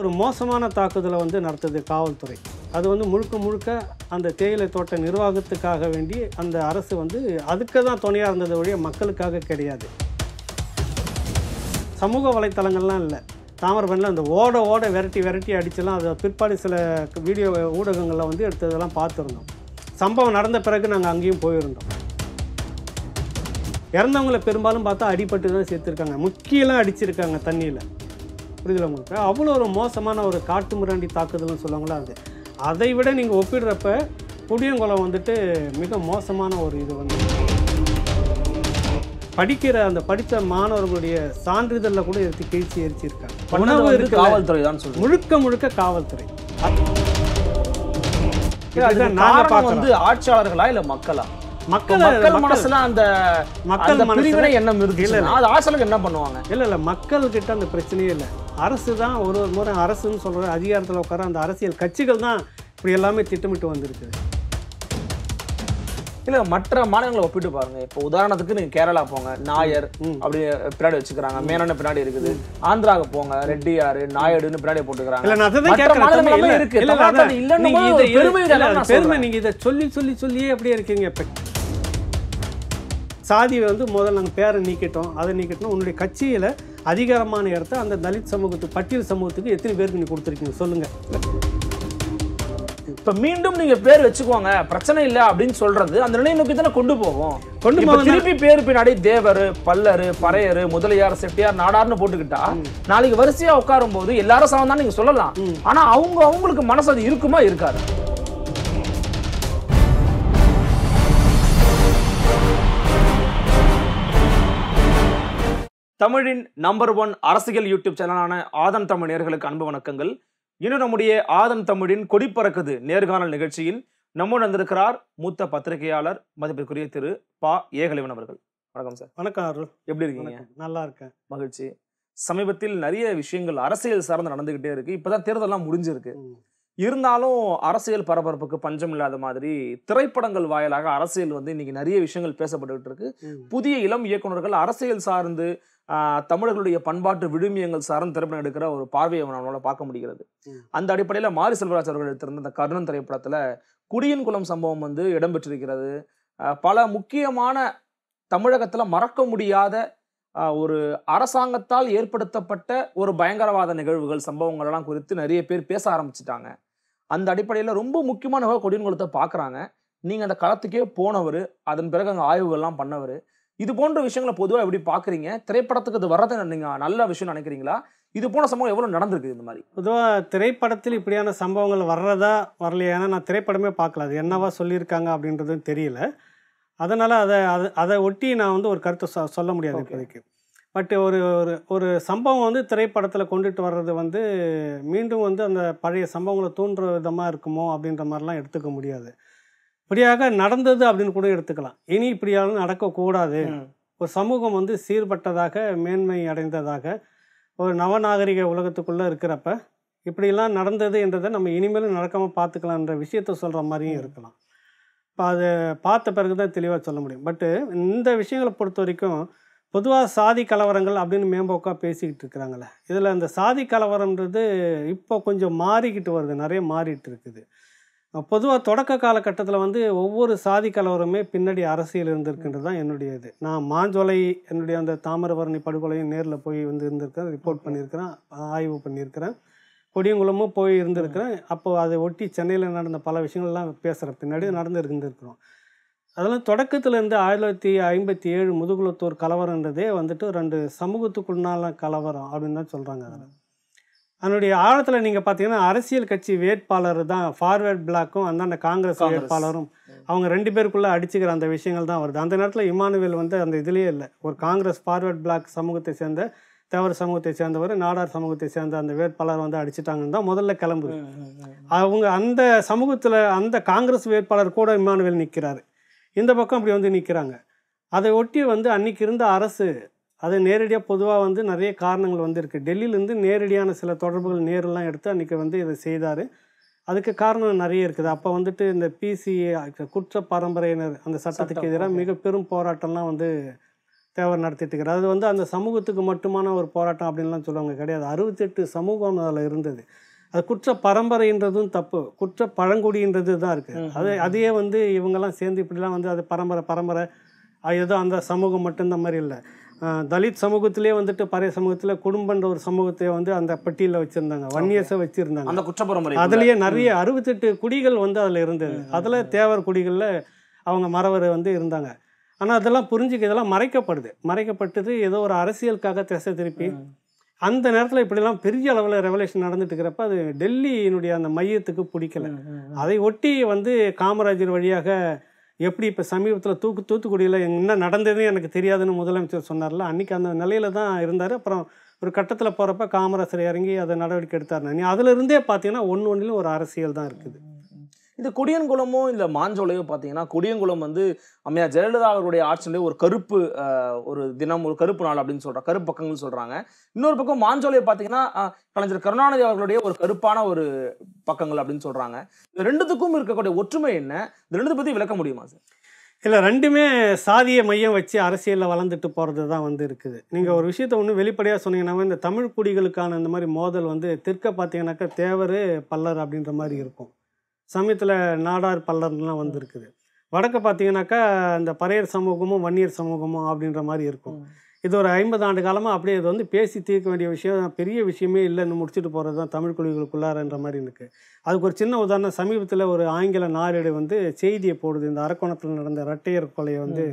ஒரு மோசமான தாக்குதலை வந்து நடத்துது காவல்துறை அது வந்து முழுக்க முழுக்க அந்த தேயிலை தோட்ட நிர்வாகத்துக்காக வேண்டி அந்த அரசு வந்து அதுக்கு தான் துணையாக இருந்ததை வழிய மக்களுக்காக கிடையாது சமூக வலைத்தளங்கள்லாம் இல்லை தாமிரபரணியில் அந்த ஓட ஓட வெரைட்டி வெரைட்டி அடிச்செல்லாம் அதை பிற்பாடு சில வீடியோ ஊடகங்களில் வந்து எடுத்ததெல்லாம் பார்த்துருந்தோம் சம்பவம் நடந்த பிறகு நாங்கள் அங்கேயும் போயிருந்தோம் இறந்தவங்களை பெரும்பாலும் பார்த்தா அடிபட்டு தான் சேர்த்துருக்காங்க முக்கியெல்லாம் அடிச்சிருக்காங்க தண்ணியில் புரியுதுல உங்களுக்கு அவ்வளோ ஒரு மோசமான ஒரு காட்டு மிராண்டி தாக்குதல்னு சொல்லுவாங்களா அது அதை விட நீங்கள் ஒப்பிடுறப்ப புடியங்குளம் வந்துட்டு மிக மோசமான ஒரு இது வந்து படிக்கிற அந்த படித்த மாணவர்களுடைய சான்றிதழில் கூட எடுத்து கிழிச்சி எரிச்சிருக்காங்க உணவு இருக்கு காவல்துறை தான் சொல்லி முழுக்க முழுக்க காவல்துறை நாங்கள் வந்து ஆட்சியாளர்களா இல்லை மக்களா மக்கள் மக்கள் மனசுல அந்த மக்கள் பிரிவினை எண்ணம் இருக்கு இல்ல அது ஆசலுக்கு என்ன பண்ணுவாங்க இல்ல இல்ல மக்கள் கிட்ட அந்த பிரச்சனையே இல்ல அரசு தான் ஒரு ஒரு முறை அரசுன்னு சொல்ற அதிகாரத்துல உட்கார அந்த அரசியல் கட்சிகள் தான் இப்படி எல்லாமே திட்டமிட்டு வந்திருக்கு இல்ல மற்ற மாநிலங்களை ஒப்பிட்டு பாருங்க இப்ப உதாரணத்துக்கு நீங்க கேரளா போங்க நாயர் அப்படி பின்னாடி வச்சுக்கிறாங்க மேனோட பின்னாடி இருக்குது ஆந்திராவுக்கு போங்க ரெட்டியாரு நாயுடுன்னு பின்னாடி போட்டுக்கிறாங்க பெருமை நீங்க இதை சொல்லி சொல்லி சொல்லியே அப்படியே இருக்கீங்க சாதியை வந்து முதல்ல நாங்கள் பேரை நீக்கிட்டோம் அதை நீக்கிட்டோம் உன்னுடைய கட்சியில் அதிகாரமான இடத்த அந்த தலித் சமூகத்துக்கு பட்டியல் சமூகத்துக்கு எத்தனை பேருக்கு நீங்கள் கொடுத்துருக்கீங்க சொல்லுங்கள் இப்போ மீண்டும் நீங்கள் பேர் வச்சுக்கோங்க பிரச்சனை இல்லை அப்படின்னு சொல்கிறது அந்த நிலையை நோக்கி தானே கொண்டு போவோம் கொண்டு போக திருப்பி பேர் பின்னாடி தேவர் பல்லர் பறையர் முதலியார் செட்டியார் நாடார்னு போட்டுக்கிட்டா நாளைக்கு வரிசையாக உட்காரும் போது எல்லாரும் சமம் தான் நீங்கள் சொல்லலாம் ஆனால் அவங்க அவங்களுக்கு மனசு அது இருக்குமா இருக்காது தமிழின் நம்பர் ஒன் அரசியல் யூடியூப் சேனலான ஆதன் தமிழ் நேர்களுக்கு அன்பு வணக்கங்கள் இன்னும் நம்முடைய ஆதன் தமிழின் கொடிப்பறக்குது நேர்காணல் நிகழ்ச்சியில் நம்முடன் வந்திருக்கிறார் மூத்த பத்திரிகையாளர் மதிப்பிற்குரிய திரு பா ஏகலிவன் அவர்கள் வணக்கம் சார் வணக்கம் அருள் எப்படி இருக்கீங்க நல்லா இருக்கேன் மகிழ்ச்சி சமீபத்தில் நிறைய விஷயங்கள் அரசியல் சார்ந்து நடந்துகிட்டே இருக்கு இப்பதான் தேர்தலாம் முடிஞ்சிருக்கு இருந்தாலும் அரசியல் பரபரப்புக்கு பஞ்சம் இல்லாத மாதிரி திரைப்படங்கள் வாயிலாக அரசியல் வந்து இன்னைக்கு நிறைய விஷயங்கள் பேசப்பட்டு இருக்கு புதிய இளம் இயக்குநர்கள் அரசியல் சார்ந்து தமிழர்களுடைய பண்பாட்டு விழுமியங்கள் சாரம் திரைப்படம் எடுக்கிற ஒரு பார்வையை நம்மளால் பார்க்க முடிகிறது அந்த அடிப்படையில் மாரி செல்வராஜ் அவர்கள் எடுத்திருந்த அந்த கர்ணன் திரைப்படத்தில் குடியின் குளம் சம்பவம் வந்து இடம்பெற்றிருக்கிறது பல முக்கியமான தமிழகத்தில் மறக்க முடியாத ஒரு அரசாங்கத்தால் ஏற்படுத்தப்பட்ட ஒரு பயங்கரவாத நிகழ்வுகள் சம்பவங்கள்லாம் குறித்து நிறைய பேர் பேச ஆரம்பிச்சிட்டாங்க அந்த அடிப்படையில் ரொம்ப முக்கியமான குடியின் குளத்தை பார்க்குறாங்க நீங்கள் அந்த களத்துக்கே போனவர் அதன் பிறகு அங்கே ஆய்வுகள்லாம் பண்ணவர் இது போன்ற விஷயங்களை பொதுவாக எப்படி பார்க்குறீங்க திரைப்படத்துக்கு அது வர்றது நீங்கள் நல்ல விஷயம் நினைக்கிறீங்களா இது போன சம்பவம் எவ்வளோ நடந்திருக்கு இந்த மாதிரி பொதுவாக திரைப்படத்தில் இப்படியான சம்பவங்கள் வர்றதா வரலையா நான் திரைப்படமே பார்க்கல அது என்னவா சொல்லியிருக்காங்க அப்படின்றதும் தெரியல அதனால் அதை அதை அதை ஒட்டி நான் வந்து ஒரு கருத்தை சொ சொல்ல முடியாது இப்போதைக்கு பட் ஒரு ஒரு ஒரு சம்பவம் வந்து திரைப்படத்தில் கொண்டுட்டு வர்றது வந்து மீண்டும் வந்து அந்த பழைய சம்பவங்களை தூண்டுற விதமாக இருக்குமோ அப்படின்ற மாதிரிலாம் எடுத்துக்க முடியாது இப்படியாக நடந்தது அப்படின்னு கூட எடுத்துக்கலாம் இனி இப்படியாலும் நடக்கக்கூடாது ஒரு சமூகம் வந்து சீர்பட்டதாக மேன்மை அடைந்ததாக ஒரு நவநாகரிக உலகத்துக்குள்ளே இருக்கிறப்ப இப்படிலாம் நடந்தது என்றதை நம்ம இனிமேலும் நடக்காமல் பார்த்துக்கலான்ற விஷயத்த சொல்கிற மாதிரியும் இருக்கலாம் இப்போ அது பார்த்த பிறகு தான் தெளிவாக சொல்ல முடியும் பட்டு இந்த விஷயங்களை பொறுத்த வரைக்கும் பொதுவாக சாதி கலவரங்கள் அப்படின்னு மேம்போக்காக பேசிக்கிட்டு இருக்கிறாங்களே இதில் அந்த சாதி கலவரன்றது இப்போ கொஞ்சம் மாறிக்கிட்டு வருது நிறைய மாறிட்டு இருக்குது பொதுவாக தொடக்க காலகட்டத்தில் வந்து ஒவ்வொரு சாதி கலவரமே பின்னாடி அரசியல் இருந்திருக்குன்றது தான் என்னுடைய இது நான் மாஞ்சோலை என்னுடைய அந்த தாமிரபரணி படுகொலையும் நேரில் போய் வந்து இருந்திருக்கேன் ரிப்போர்ட் பண்ணியிருக்கிறேன் ஆய்வு பண்ணியிருக்கிறேன் கொடியங்குளமும் போய் இருந்திருக்கிறேன் அப்போ அதை ஒட்டி சென்னையில் நடந்த பல விஷயங்கள்லாம் பேசுகிற பின்னாடி நடந்து இருந்திருக்கிறோம் அதெல்லாம் தொடக்கத்துலேருந்து ஆயிரத்தி தொள்ளாயிரத்தி ஐம்பத்தி ஏழு முதுகுலத்தூர் கலவரன்றதே வந்துட்டு ரெண்டு சமூகத்துக்குள்ளான கலவரம் அப்படின்னு தான் சொல்கிறாங்க அதில் அதனுடைய ஆழத்தில் நீங்கள் பார்த்தீங்கன்னா அரசியல் கட்சி வேட்பாளர் தான் ஃபார்வேர்ட் பிளாக்கும் அந்தாண்ட காங்கிரஸ் வேட்பாளரும் அவங்க ரெண்டு பேருக்குள்ளே அடிச்சுக்கிற அந்த விஷயங்கள் தான் வருது அந்த நேரத்தில் இமானுவேல் வந்து அந்த இதுலேயே இல்லை ஒரு காங்கிரஸ் ஃபார்வேர்ட் பிளாக் சமூகத்தை சேர்ந்த தேவர சமூகத்தை சேர்ந்தவர் நாடார் சமூகத்தை சேர்ந்த அந்த வேட்பாளர் வந்து அடிச்சிட்டாங்கன்னு தான் முதல்ல கிளம்புது அவங்க அந்த சமூகத்தில் அந்த காங்கிரஸ் வேட்பாளர் கூட இமானுவேல் நிற்கிறாரு இந்த பக்கம் அப்படி வந்து நிற்கிறாங்க அதை ஒட்டி வந்து அன்னைக்கு இருந்த அரசு அது நேரடியாக பொதுவாக வந்து நிறைய காரணங்கள் வந்து இருக்குது டெல்லியிலேருந்து நேரடியான சில தொடர்புகள் நேரெலாம் எடுத்து அன்றைக்கி வந்து இதை செய்தார் அதுக்கு காரணம் நிறைய இருக்குது அப்போ வந்துட்டு இந்த பிசிஏ குற்ற பரம்பரையினர் அந்த சட்டத்துக்கு எதிராக மிக பெரும் போராட்டம்லாம் வந்து தேவை நடத்திட்டு இருக்கிறார் அது வந்து அந்த சமூகத்துக்கு மட்டுமான ஒரு போராட்டம் அப்படின்லாம் சொல்லுவாங்க கிடையாது அறுபத்தெட்டு சமூகம் அதில் இருந்தது அது குற்ற பரம்பரைன்றதும் தப்பு குற்ற பழங்குடின்றது தான் இருக்குது அது அதையே வந்து இவங்கெல்லாம் சேர்ந்து இப்படிலாம் வந்து அது பரம்பரை பரம்பரை ஏதோ அந்த சமூகம் மட்டும் இந்த மாதிரி இல்லை தலித் சமூகத்திலே வந்துட்டு பழைய சமூகத்தில் குடும்பன்ற ஒரு சமூகத்தை வந்து அந்த பட்டியலில் வச்சுருந்தாங்க வன்னியஸை வச்சுருந்தாங்க அந்த குற்றப்புறமுறை அதுலேயே நிறைய அறுபத்தெட்டு குடிகள் வந்து அதில் இருந்தது அதில் தேவர் குடிகளில் அவங்க மறவர் வந்து இருந்தாங்க ஆனால் அதெல்லாம் புரிஞ்சுக்க இதெல்லாம் மறைக்கப்படுது மறைக்கப்பட்டது ஏதோ ஒரு அரசியலுக்காக திசை திருப்பி அந்த நேரத்தில் இப்படிலாம் பெரிய அளவில் ரெவலேஷன் நடந்துட்டு இருக்கிறப்ப அது டெல்லியினுடைய அந்த மையத்துக்கு பிடிக்கல அதை ஒட்டி வந்து காமராஜர் வழியாக எப்படி இப்போ சமீபத்தில் தூக்கு தூத்துக்குடியில் என்ன நடந்ததுன்னு எனக்கு தெரியாதுன்னு முதலமைச்சர் சொன்னார்ல அன்றைக்கி அந்த நிலையில் தான் இருந்தார் அப்புறம் ஒரு கட்டத்தில் போகிறப்ப காமராசர் இறங்கி அதை நடவடிக்கை எடுத்தார் நீ அதிலிருந்தே பார்த்தீங்கன்னா ஒன்று ஒன்றிலும் ஒரு அரசியல் தான் இருக்குது இது குடியன்குளமோ இந்த மாஞ்சோலையோ பார்த்தீங்கன்னா குடியன்குளம் வந்து அம்மையா ஜெயலலிதா அவருடைய ஆட்சியிலே ஒரு கருப்பு ஒரு தினம் ஒரு கருப்பு நாள் அப்படின்னு சொல்கிற கருப்பு பக்கங்கள்னு சொல்கிறாங்க இன்னொரு பக்கம் மாஞ்சோலையை பார்த்தீங்கன்னா கலைஞர் கருணாநிதி அவர்களுடைய ஒரு கருப்பான ஒரு பக்கங்கள் அப்படின்னு சொல்கிறாங்க இது ரெண்டுத்துக்கும் இருக்கக்கூடிய ஒற்றுமை என்ன இது ரெண்டு பற்றி விளக்க முடியுமா சார் இல்லை ரெண்டுமே சாதிய மையம் வச்சு அரசியலில் வளர்ந்துட்டு போகிறது தான் வந்து இருக்குது நீங்கள் ஒரு விஷயத்த ஒன்று வெளிப்படையாக சொன்னீங்கன்னா இந்த தமிழ் குடிகளுக்கான இந்த மாதிரி மோதல் வந்து தெற்க பார்த்தீங்கன்னாக்கா தேவர் பல்லர் அப்படின்ற மாதிரி இருக்கும் சமயத்தில் நாடார் பல்லர்லாம் வந்துருக்குது வடக்கு பார்த்தீங்கன்னாக்கா இந்த பறையர் சமூகமும் வன்னியர் சமூகமும் அப்படின்ற மாதிரி இருக்கும் இது ஒரு ஐம்பது ஆண்டு காலமாக அப்படியே இது வந்து பேசி தீர்க்க வேண்டிய விஷயம் பெரிய விஷயமே இல்லைன்னு முடிச்சுட்டு போகிறது தான் தமிழ் குழுவிகளுக்குள்ளாரன்ற மாதிரி இருக்குது அதுக்கு ஒரு சின்ன உதாரணம் சமீபத்தில் ஒரு ஆங்கில நாளேடு வந்து செய்தியை போடுது இந்த அரக்கோணத்தில் நடந்த இரட்டையர் கொலையை வந்து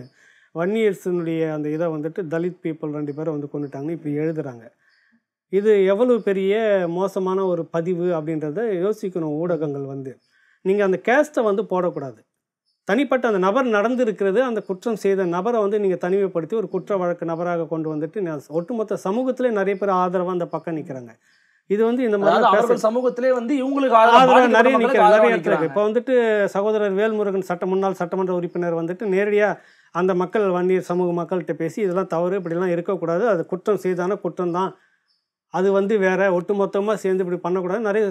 வன்னியர்ஸினுடைய அந்த இதை வந்துட்டு தலித் பீப்புள் ரெண்டு பேரும் வந்து கொண்டுட்டாங்கன்னு இப்படி எழுதுகிறாங்க இது எவ்வளவு பெரிய மோசமான ஒரு பதிவு அப்படின்றத யோசிக்கணும் ஊடகங்கள் வந்து நீங்கள் அந்த கேஸ்ட்டை வந்து போடக்கூடாது தனிப்பட்ட அந்த நபர் நடந்திருக்கிறது அந்த குற்றம் செய்த நபரை வந்து நீங்கள் தனிமைப்படுத்தி ஒரு குற்ற வழக்கு நபராக கொண்டு வந்துட்டு ஒட்டுமொத்த சமூகத்திலே நிறைய பேர் ஆதரவாக அந்த பக்கம் நிற்கிறாங்க இது வந்து இந்த மாதிரி சமூகத்திலே வந்து இவங்களுக்கு ஆதரவு நிறைய நிற்கிறாங்க நிறைய இருக்கிறாங்க இப்போ வந்துட்டு சகோதரர் வேல்முருகன் சட்ட முன்னாள் சட்டமன்ற உறுப்பினர் வந்துட்டு நேரடியாக அந்த மக்கள் வன்னியர் சமூக மக்கள்கிட்ட பேசி இதெல்லாம் தவறு இப்படிலாம் இருக்கக்கூடாது அது குற்றம் செய்தான குற்றம் தான் அது வந்து வேற ஒட்டுமொத்தமாக சேர்ந்து இப்படி பண்ணக்கூடாது நிறைய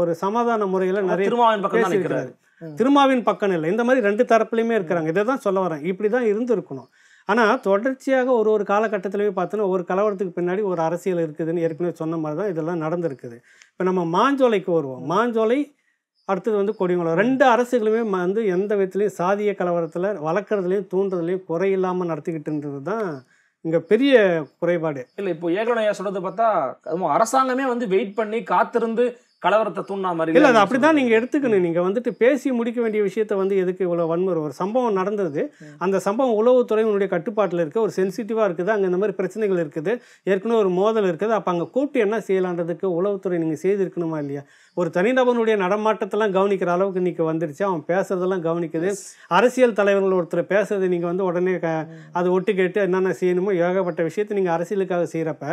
ஒரு சமாதான முறையில் நிறைய திருமாவின் பக்கம் இருக்கிறாரு திருமாவின் பக்கம் இல்லை இந்த மாதிரி ரெண்டு தரப்புலையுமே இருக்கிறாங்க இதை தான் சொல்ல வரேன் இப்படி தான் இருந்திருக்கணும் ஆனால் தொடர்ச்சியாக ஒரு ஒரு காலகட்டத்திலையுமே பார்த்தோன்னா ஒரு கலவரத்துக்கு பின்னாடி ஒரு அரசியல் இருக்குதுன்னு ஏற்கனவே சொன்ன மாதிரி தான் இதெல்லாம் நடந்திருக்குது இப்போ நம்ம மாஞ்சோலைக்கு வருவோம் மாஞ்சோலை அடுத்தது வந்து கொடிமலம் ரெண்டு அரசுகளுமே வந்து எந்த விதத்துலையும் சாதிய கலவரத்தில் வளர்க்குறதுலையும் தூண்டுறதுலையும் குறையில்லாமல் நடத்திக்கிட்டு இருந்தது தான் இங்கே பெரிய குறைபாடு இல்லை இப்போ ஏகனையா சொல்கிறது பார்த்தா அரசாங்கமே வந்து வெயிட் பண்ணி காத்திருந்து கலவரத்தை தூண்டா மாதிரி இல்லை அது அப்படி தான் நீங்கள் எடுத்துக்கணும் நீங்கள் வந்துட்டு பேசி முடிக்க வேண்டிய விஷயத்த வந்து எதுக்கு இவ்வளோ வன்முறை ஒரு சம்பவம் நடந்தது அந்த சம்பவம் உளவுத்துறை கட்டுப்பாட்டில் இருக்குது ஒரு சென்சிட்டிவாக இருக்குது அங்கே இந்த மாதிரி பிரச்சனைகள் இருக்குது ஏற்கனவே ஒரு மோதல் இருக்குது அப்போ அங்கே கூப்பிட்டு என்ன செய்யலான்றதுக்கு உளவுத்துறை நீங்கள் செய்திருக்கணுமா இல்லையா ஒரு தனிநபனுடைய நடமாட்டத்தெல்லாம் கவனிக்கிற அளவுக்கு இன்றைக்கி வந்துருச்சு அவன் பேசுறதெல்லாம் கவனிக்குது அரசியல் தலைவர்கள் ஒருத்தர் பேசுறது நீங்கள் வந்து உடனே க அதை ஒட்டு கேட்டு என்னென்ன செய்யணுமோ ஏகப்பட்ட விஷயத்தை நீங்கள் அரசியலுக்காக செய்கிறப்ப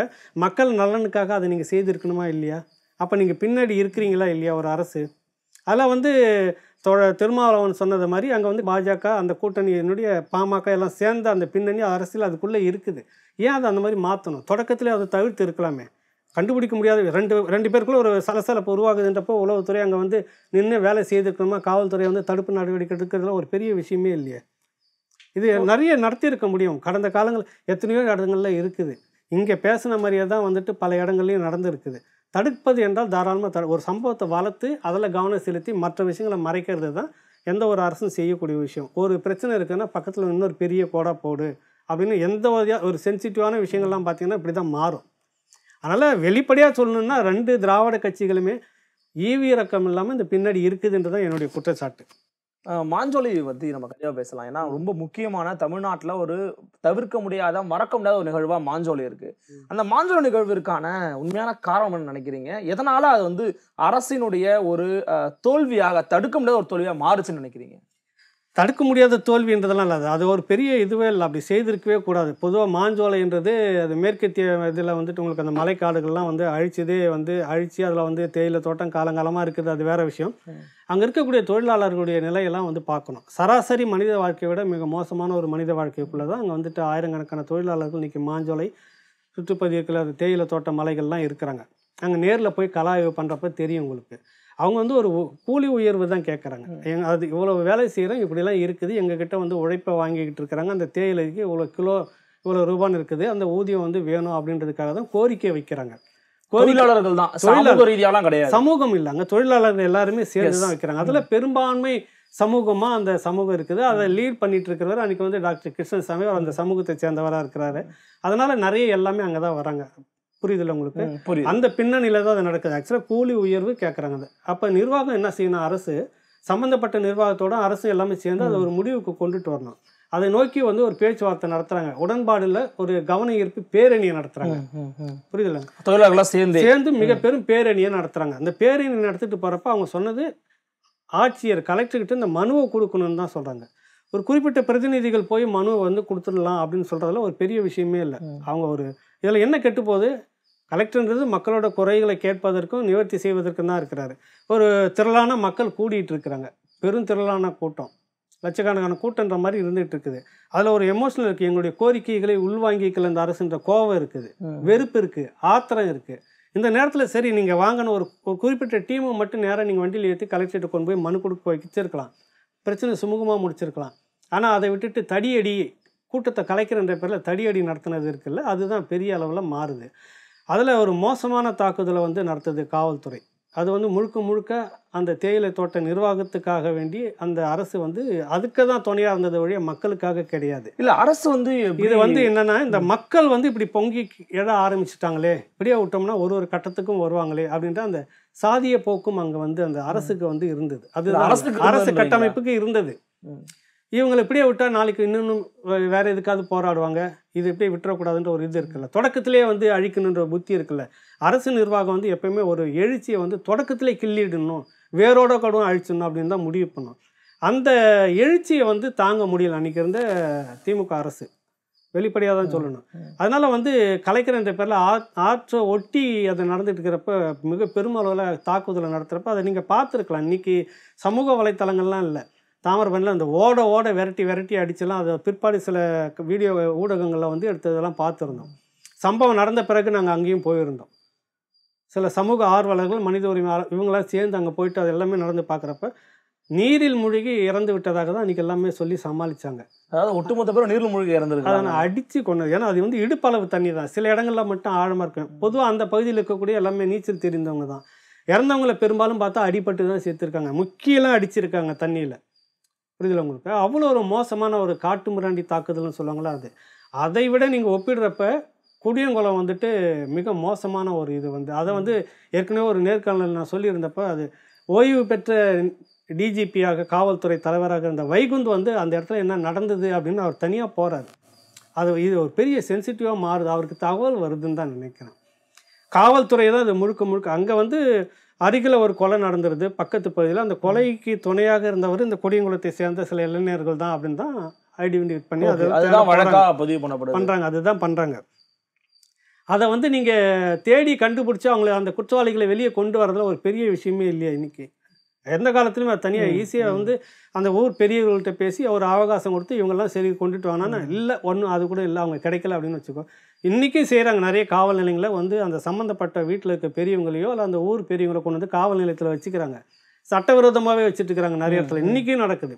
மக்கள் நலனுக்காக அதை நீங்கள் செய்திருக்கணுமா இல்லையா அப்போ நீங்கள் பின்னாடி இருக்கிறீங்களா இல்லையா ஒரு அரசு அதெல்லாம் வந்து தொ திருமாவளவன் சொன்னது மாதிரி அங்கே வந்து பாஜக அந்த கூட்டணியினுடைய பாமக எல்லாம் சேர்ந்து அந்த பின்னணி அரசியல் அதுக்குள்ளே இருக்குது ஏன் அதை அந்த மாதிரி மாற்றணும் தொடக்கத்தில் அதை தவிர்த்து இருக்கலாமே கண்டுபிடிக்க முடியாத ரெண்டு ரெண்டு பேருக்குள்ள ஒரு சலசலப்பு உருவாகுதுன்றப்போ உளவுத்துறை அங்கே வந்து நின்று வேலை செய்திருக்கணுமா காவல்துறை வந்து தடுப்பு நடவடிக்கை எடுக்கிறதுல ஒரு பெரிய விஷயமே இல்லையே இது நிறைய நடத்தியிருக்க முடியும் கடந்த காலங்கள் எத்தனையோ இடங்களில் இருக்குது இங்கே பேசின மாதிரியே தான் வந்துட்டு பல இடங்கள்லையும் நடந்திருக்குது தடுப்பது என்றால் தாராளமாக த ஒரு சம்பவத்தை வளர்த்து அதில் கவனம் செலுத்தி மற்ற விஷயங்களை மறைக்கிறது தான் எந்த ஒரு அரசும் செய்யக்கூடிய விஷயம் ஒரு பிரச்சனை இருக்குன்னா பக்கத்தில் இன்னொரு பெரிய கோடாக போடு அப்படின்னு எந்த வகையாக ஒரு சென்சிட்டிவான விஷயங்கள்லாம் பார்த்திங்கன்னா இப்படி தான் மாறும் அதனால் வெளிப்படையாக சொல்லணுன்னா ரெண்டு திராவிட கட்சிகளுமே ஈவி ரக்கம் இல்லாமல் இந்த பின்னாடி இருக்குதுன்றதான் தான் என்னுடைய குற்றச்சாட்டு மாஞ்சோலி பற்றி நம்ம கண்டிப்பாக பேசலாம் ஏன்னா ரொம்ப முக்கியமான தமிழ்நாட்டில் ஒரு தவிர்க்க முடியாத மறக்க முடியாத ஒரு நிகழ்வாக மாஞ்சோலி இருக்குது அந்த மாஞ்சோலி நிகழ்விற்கான உண்மையான காரணம் நினைக்கிறீங்க எதனால் அது வந்து அரசினுடைய ஒரு தோல்வியாக தடுக்க முடியாத ஒரு தோல்வியாக மாறுச்சுன்னு நினைக்கிறீங்க தடுக்க முடியாத தோல்வின்றதெல்லாம் இல்லை அது ஒரு பெரிய இதுவே இல்லை அப்படி செய்திருக்கவே கூடாது பொதுவாக மாஞ்சோலைன்றது அது மேற்கத்திய இதில் வந்துட்டு உங்களுக்கு அந்த மலைக்காடுகள்லாம் வந்து அழிச்சதே வந்து அழித்து அதில் வந்து தேயிலை தோட்டம் காலங்காலமாக இருக்கிறது அது வேறு விஷயம் அங்கே இருக்கக்கூடிய தொழிலாளர்களுடைய நிலையெல்லாம் வந்து பார்க்கணும் சராசரி மனித வாழ்க்கையை விட மிக மோசமான ஒரு மனித வாழ்க்கைக்குள்ளே தான் அங்கே வந்துட்டு ஆயிரக்கணக்கான தொழிலாளர்கள் இன்றைக்கி மாஞ்சோலை சுற்றுப்பதிவுக்கில் அது தேயிலை தோட்ட மலைகள்லாம் இருக்கிறாங்க அங்கே நேரில் போய் கலாய்வு பண்ணுறப்ப தெரியும் உங்களுக்கு அவங்க வந்து ஒரு கூலி உயர்வு தான் கேட்குறாங்க எங் அது இவ்வளோ வேலை செய்கிறோம் இப்படிலாம் இருக்குது எங்ககிட்ட வந்து உழைப்பை வாங்கிக்கிட்டு இருக்கிறாங்க அந்த தேயிலைக்கு இவ்வளோ கிலோ இவ்வளோ ரூபான்னு இருக்குது அந்த ஊதியம் வந்து வேணும் அப்படின்றதுக்காக தான் கோரிக்கை வைக்கிறாங்க தொழிலாளர்கள் தான் தொழிலாளர் ரீதியாலாம் கிடையாது சமூகம் இல்லைங்க தொழிலாளர்கள் எல்லாருமே சேர்ந்து தான் வைக்கிறாங்க அதில் பெரும்பான்மை சமூகமாக அந்த சமூகம் இருக்குது அதை லீட் பண்ணிட்டு இருக்கிறவர் அன்றைக்கி வந்து டாக்டர் கிருஷ்ணசாமி அவர் அந்த சமூகத்தை சேர்ந்தவராக இருக்கிறாரு அதனால் நிறைய எல்லாமே அங்கே தான் வராங்க புரியுதுல்ல உங்களுக்கு புரியுது அந்த பின்னணியில் தான் அது நடக்குது ஆக்சுவலாக கூலி உயர்வு கேட்குறாங்க அது அப்போ நிர்வாகம் என்ன செய்யணும் அரசு சம்மந்தப்பட்ட நிர்வாகத்தோட அரசு எல்லாமே சேர்ந்து அதை ஒரு முடிவுக்கு கொண்டுட்டு வரணும் அதை நோக்கி வந்து ஒரு பேச்சுவார்த்தை நடத்துறாங்க உடன்பாடுல ஒரு கவன ஈர்ப்பு பேரணியை நடத்துறாங்க புரியுதுல தொழிலாளர்களாக சேர்ந்து சேர்ந்து மிக பெரும் பேரணியை நடத்துறாங்க அந்த பேரணி நடத்திட்டு போறப்ப அவங்க சொன்னது ஆட்சியர் கலெக்டர்கிட்ட இந்த மனுவை கொடுக்கணும்னு தான் சொல்றாங்க ஒரு குறிப்பிட்ட பிரதிநிதிகள் போய் மனுவை வந்து கொடுத்துடலாம் அப்படின்னு சொல்றதுல ஒரு பெரிய விஷயமே இல்லை அவங்க ஒரு இதில் என்ன கெட்டு போகுது கலெக்டர்ன்றது மக்களோட குறைகளை கேட்பதற்கும் நிவர்த்தி செய்வதற்கும் தான் இருக்கிறாரு ஒரு திரளான மக்கள் கூடிகிட்டு இருக்கிறாங்க பெரும் திரளான கூட்டம் லட்சக்கணக்கான கூட்டன்ற மாதிரி இருந்துகிட்டு இருக்குது அதில் ஒரு எமோஷனல் இருக்குது எங்களுடைய கோரிக்கைகளை உள்வாங்கிக்கல இந்த அரசுன்ற கோவம் இருக்குது வெறுப்பு இருக்குது ஆத்திரம் இருக்குது இந்த நேரத்தில் சரி நீங்கள் வாங்கின ஒரு குறிப்பிட்ட டீமை மட்டும் நேராக நீங்கள் வண்டியில் ஏற்றி கலெக்டர்கிட்ட கொண்டு போய் மனு கொடுக்க வச்சிருக்கலாம் பிரச்சனை சுமூகமாக முடிச்சிருக்கலாம் ஆனால் அதை விட்டுட்டு தடியடி கூட்டத்தை கலைக்கிறன்ற பேரில் தடியடி நடத்தினது இருக்குல்ல அதுதான் பெரிய அளவில் மாறுது அதில் ஒரு மோசமான தாக்குதலை வந்து நடத்துது காவல்துறை அது வந்து முழுக்க முழுக்க அந்த தேயிலை தோட்ட நிர்வாகத்துக்காக வேண்டி அந்த அரசு வந்து அதுக்கு தான் துணையாக இருந்தது வழிய மக்களுக்காக கிடையாது இல்லை அரசு வந்து இது வந்து என்னென்னா இந்த மக்கள் வந்து இப்படி பொங்கி எழ ஆரம்பிச்சிட்டாங்களே இப்படியே விட்டோம்னா ஒரு ஒரு கட்டத்துக்கும் வருவாங்களே அப்படின்ற அந்த சாதிய போக்கும் அங்கே வந்து அந்த அரசுக்கு வந்து இருந்தது அது அரசு கட்டமைப்புக்கு இருந்தது இவங்களை இப்படியே விட்டால் நாளைக்கு இன்னொன்று வேறு எதுக்காவது போராடுவாங்க இது இப்படியே விட்டுறக்கூடாதுன்ற ஒரு இது இருக்குல்ல தொடக்கத்திலே வந்து அழிக்கணுன்ற புத்தி இருக்குல்ல அரசு நிர்வாகம் வந்து எப்பயுமே ஒரு எழுச்சியை வந்து தொடக்கத்திலே கிள்ளிடணும் வேரோட கடும் அழிச்சிடணும் அப்படின்னு தான் முடிவு பண்ணோம் அந்த எழுச்சியை வந்து தாங்க முடியல அன்றைக்கி இருந்த திமுக அரசு வெளிப்படையாக தான் சொல்லணும் அதனால் வந்து கலைக்கிறன்ற பேரில் ஆ ஆற்றை ஒட்டி அது நடந்துட்டு இருக்கிறப்ப மிக பெருமளவில் தாக்குதலை நடத்துகிறப்ப அதை நீங்கள் பார்த்துருக்கலாம் இன்றைக்கி சமூக வலைத்தளங்கள்லாம் இல்லை தாமிரபரணியில் அந்த ஓட ஓட விரட்டி விரட்டி அடிச்செல்லாம் அதை பிற்பாடு சில வீடியோ ஊடகங்களில் வந்து எடுத்ததெல்லாம் பார்த்துருந்தோம் சம்பவம் நடந்த பிறகு நாங்கள் அங்கேயும் போயிருந்தோம் சில சமூக ஆர்வலர்கள் மனித உரிமை இவங்களாம் சேர்ந்து அங்கே போயிட்டு அது எல்லாமே நடந்து பார்க்குறப்ப நீரில் மூழ்கி இறந்து விட்டதாக தான் இன்றைக்கி எல்லாமே சொல்லி சமாளித்தாங்க அதாவது ஒட்டுமொத்த பேரும் நீரில் மூழ்கி இறந்துருக்கு அதை நான் அடித்து கொண்டது ஏன்னா அது வந்து இடுப்பளவு தண்ணி தான் சில இடங்களில் மட்டும் ஆழமாக இருக்கும் பொதுவாக அந்த பகுதியில் இருக்கக்கூடிய எல்லாமே நீச்சல் தெரிந்தவங்க தான் இறந்தவங்களை பெரும்பாலும் பார்த்தா அடிபட்டு தான் சேர்த்துருக்காங்க முக்கியெல்லாம் அடிச்சிருக்காங்க தண்ணியில் புரியுதுல உங்களுக்கு அவ்வளோ ஒரு மோசமான ஒரு காட்டு மிராண்டி தாக்குதல்னு சொல்லுவாங்களா அது அதை விட நீங்கள் ஒப்பிடுறப்ப குடியங்குளம் வந்துட்டு மிக மோசமான ஒரு இது வந்து அதை வந்து ஏற்கனவே ஒரு நேர்காணல் நான் சொல்லியிருந்தப்ப அது ஓய்வு பெற்ற டிஜிபியாக காவல்துறை தலைவராக இருந்த வைகுந்த் வந்து அந்த இடத்துல என்ன நடந்தது அப்படின்னு அவர் தனியாக போகிறார் அது இது ஒரு பெரிய சென்சிட்டிவாக மாறுது அவருக்கு தகவல் வருதுன்னு தான் நினைக்கிறேன் காவல்துறை தான் அது முழுக்க முழுக்க அங்கே வந்து அருகில் ஒரு கொலை நடந்துருது பக்கத்து பகுதியில் அந்த கொலைக்கு துணையாக இருந்தவர் இந்த கொடியங்குளத்தை சேர்ந்த சில இளைஞர்கள் தான் அப்படின்னு தான் ஐடென்டிஃபை பண்ணி அதுதான் வழக்காக பதிவு பண்ணுறாங்க அதுதான் பண்ணுறாங்க அதை வந்து நீங்கள் தேடி கண்டுபிடிச்சி அவங்களை அந்த குற்றவாளிகளை வெளியே கொண்டு வரதில் ஒரு பெரிய விஷயமே இல்லையா இன்னைக்கு எந்த காலத்துலையும் அது தனியாக ஈஸியாக வந்து அந்த ஊர் பெரியவர்கள்ட்ட பேசி ஒரு அவகாசம் கொடுத்து இவங்கெல்லாம் சரி கொண்டுட்டு வாங்கினா இல்லை ஒன்றும் அது கூட இல்லை அவங்க கிடைக்கல அப்படின்னு வச்சுக்கோ இன்றைக்கும் செய்கிறாங்க நிறைய காவல் நிலையங்களில் வந்து அந்த சம்மந்தப்பட்ட வீட்டில் இருக்க பெரியவங்களையோ இல்லை அந்த ஊர் பெரியவங்கள கொண்டு வந்து காவல் நிலையத்தில் வச்சுக்கிறாங்க சட்டவிரோதமாகவே வச்சுட்டு இருக்கிறாங்க நிறைய இடத்துல இன்றைக்கும் நடக்குது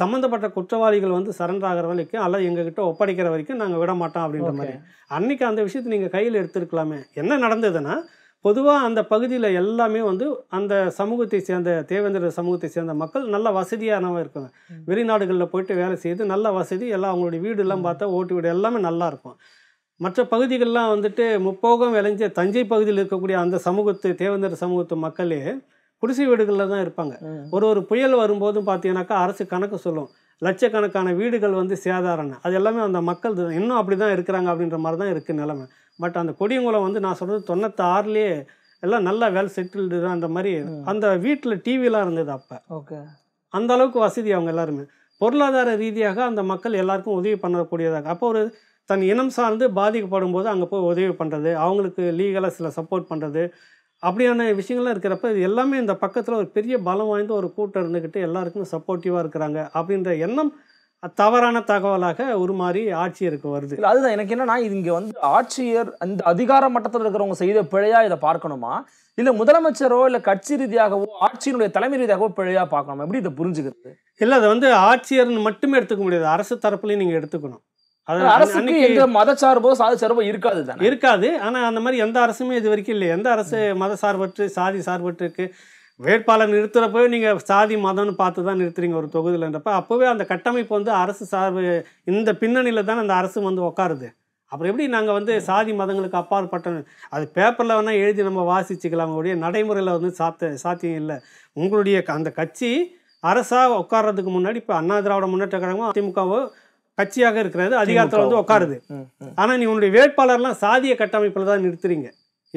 சம்மந்தப்பட்ட குற்றவாளிகள் வந்து சரண்டர் ஆகிற வரைக்கும் அல்ல எங்ககிட்ட ஒப்படைக்கிற வரைக்கும் நாங்கள் விட மாட்டோம் அப்படின்ற மாதிரி அன்றைக்கி அந்த விஷயத்தை நீங்கள் கையில் எடுத்துருக்கலாமே என்ன நடந்ததுன்னா பொதுவாக அந்த பகுதியில் எல்லாமே வந்து அந்த சமூகத்தை சேர்ந்த தேவேந்திர சமூகத்தை சேர்ந்த மக்கள் நல்ல வசதியானவங்க இருக்குங்க வெளிநாடுகளில் போயிட்டு வேலை செய்து நல்ல வசதி எல்லாம் அவங்களுடைய வீடுலாம் பார்த்தா ஓட்டு வீடு எல்லாமே நல்லாயிருக்கும் மற்ற பகுதிகளெலாம் வந்துட்டு முப்போகம் விளைஞ்ச தஞ்சை பகுதியில் இருக்கக்கூடிய அந்த சமூகத்து தேவேந்திர சமூகத்து மக்களே குடிசை வீடுகளில் தான் இருப்பாங்க ஒரு ஒரு புயல் வரும்போதும் பார்த்தீங்கன்னாக்கா அரசு கணக்கு சொல்லும் லட்சக்கணக்கான வீடுகள் வந்து சேதாரணம் அது எல்லாமே அந்த மக்கள் இன்னும் அப்படி தான் இருக்கிறாங்க அப்படின்ற மாதிரி தான் இருக்குது நிலமை பட் அந்த கொடியங்குளம் வந்து நான் சொல்கிறது தொண்ணூத்தாறுலேயே எல்லாம் நல்லா வேலை செட்டில்டு தான் அந்த மாதிரி அந்த வீட்டில் டிவிலாம் இருந்தது அப்போ ஓகே அந்த அளவுக்கு வசதி அவங்க எல்லாருமே பொருளாதார ரீதியாக அந்த மக்கள் எல்லாருக்கும் உதவி பண்ணக்கூடியதாக அப்போ ஒரு தன் இனம் சார்ந்து பாதிக்கப்படும் போது அங்கே போய் உதவி பண்ணுறது அவங்களுக்கு லீகலாக சில சப்போர்ட் பண்ணுறது அப்படியான விஷயங்கள்லாம் இருக்கிறப்ப இது எல்லாமே இந்த பக்கத்தில் ஒரு பெரிய பலம் வாய்ந்த ஒரு கூட்டம் இருந்துக்கிட்டு எல்லாருக்குமே சப்போர்ட்டிவாக இருக்கிறாங்க அப்படின்ற எண்ணம் தவறான தகவலாக ஒரு மாதிரி ஆட்சியருக்கு வருது இல்லை அதுதான் எனக்கு என்னன்னா இது இங்கே வந்து ஆட்சியர் அந்த அதிகார மட்டத்தில் இருக்கிறவங்க செய்த பிழையா இதை பார்க்கணுமா இல்லை முதலமைச்சரோ இல்லை கட்சி ரீதியாகவோ ஆட்சியினுடைய தலைமை ரீதியாகவோ பிழையா பார்க்கணுமா எப்படி இதை புரிஞ்சுக்கிறது இல்லை அதை வந்து ஆட்சியர்னு மட்டுமே எடுத்துக்க முடியாது அரசு தரப்புலையும் நீங்கள் எடுத்துக்கணும் அரசுக்கு எந்த மதச்சார்போ சாதி சார்போ இருக்காது தான் இருக்காது ஆனால் அந்த மாதிரி எந்த அரசுமே இது வரைக்கும் இல்லை எந்த அரசு மத சார்பற்று சாதி சார்பற்றுக்கு வேட்பாளர் நிறுத்துகிறப்பவே நீங்கள் சாதி மதம்னு பார்த்து தான் நிறுத்துறீங்க ஒரு தொகுதியிலன்றப்ப அப்போவே அந்த கட்டமைப்பு வந்து அரசு சார்பு இந்த பின்னணியில் தான் அந்த அரசு வந்து உட்காருது அப்புறம் எப்படி நாங்கள் வந்து சாதி மதங்களுக்கு அப்பாற்பட்ட அது பேப்பரில் வேணால் எழுதி நம்ம வாசிச்சுக்கலாம் அவங்களுடைய நடைமுறையில் வந்து சாத்த சாத்தியம் இல்லை உங்களுடைய அந்த கட்சி அரசாக உட்கார்றதுக்கு முன்னாடி இப்போ அண்ணா திராவிட முன்னேற்ற கழகமும் அதிமுகவோ கட்சியாக இருக்கிறது அதிகாரத்தில் வந்து உட்காருது ஆனால் நீ உன்னுடைய வேட்பாளர்லாம் சாதிய கட்டமைப்பில் தான் நிறுத்துறீங்க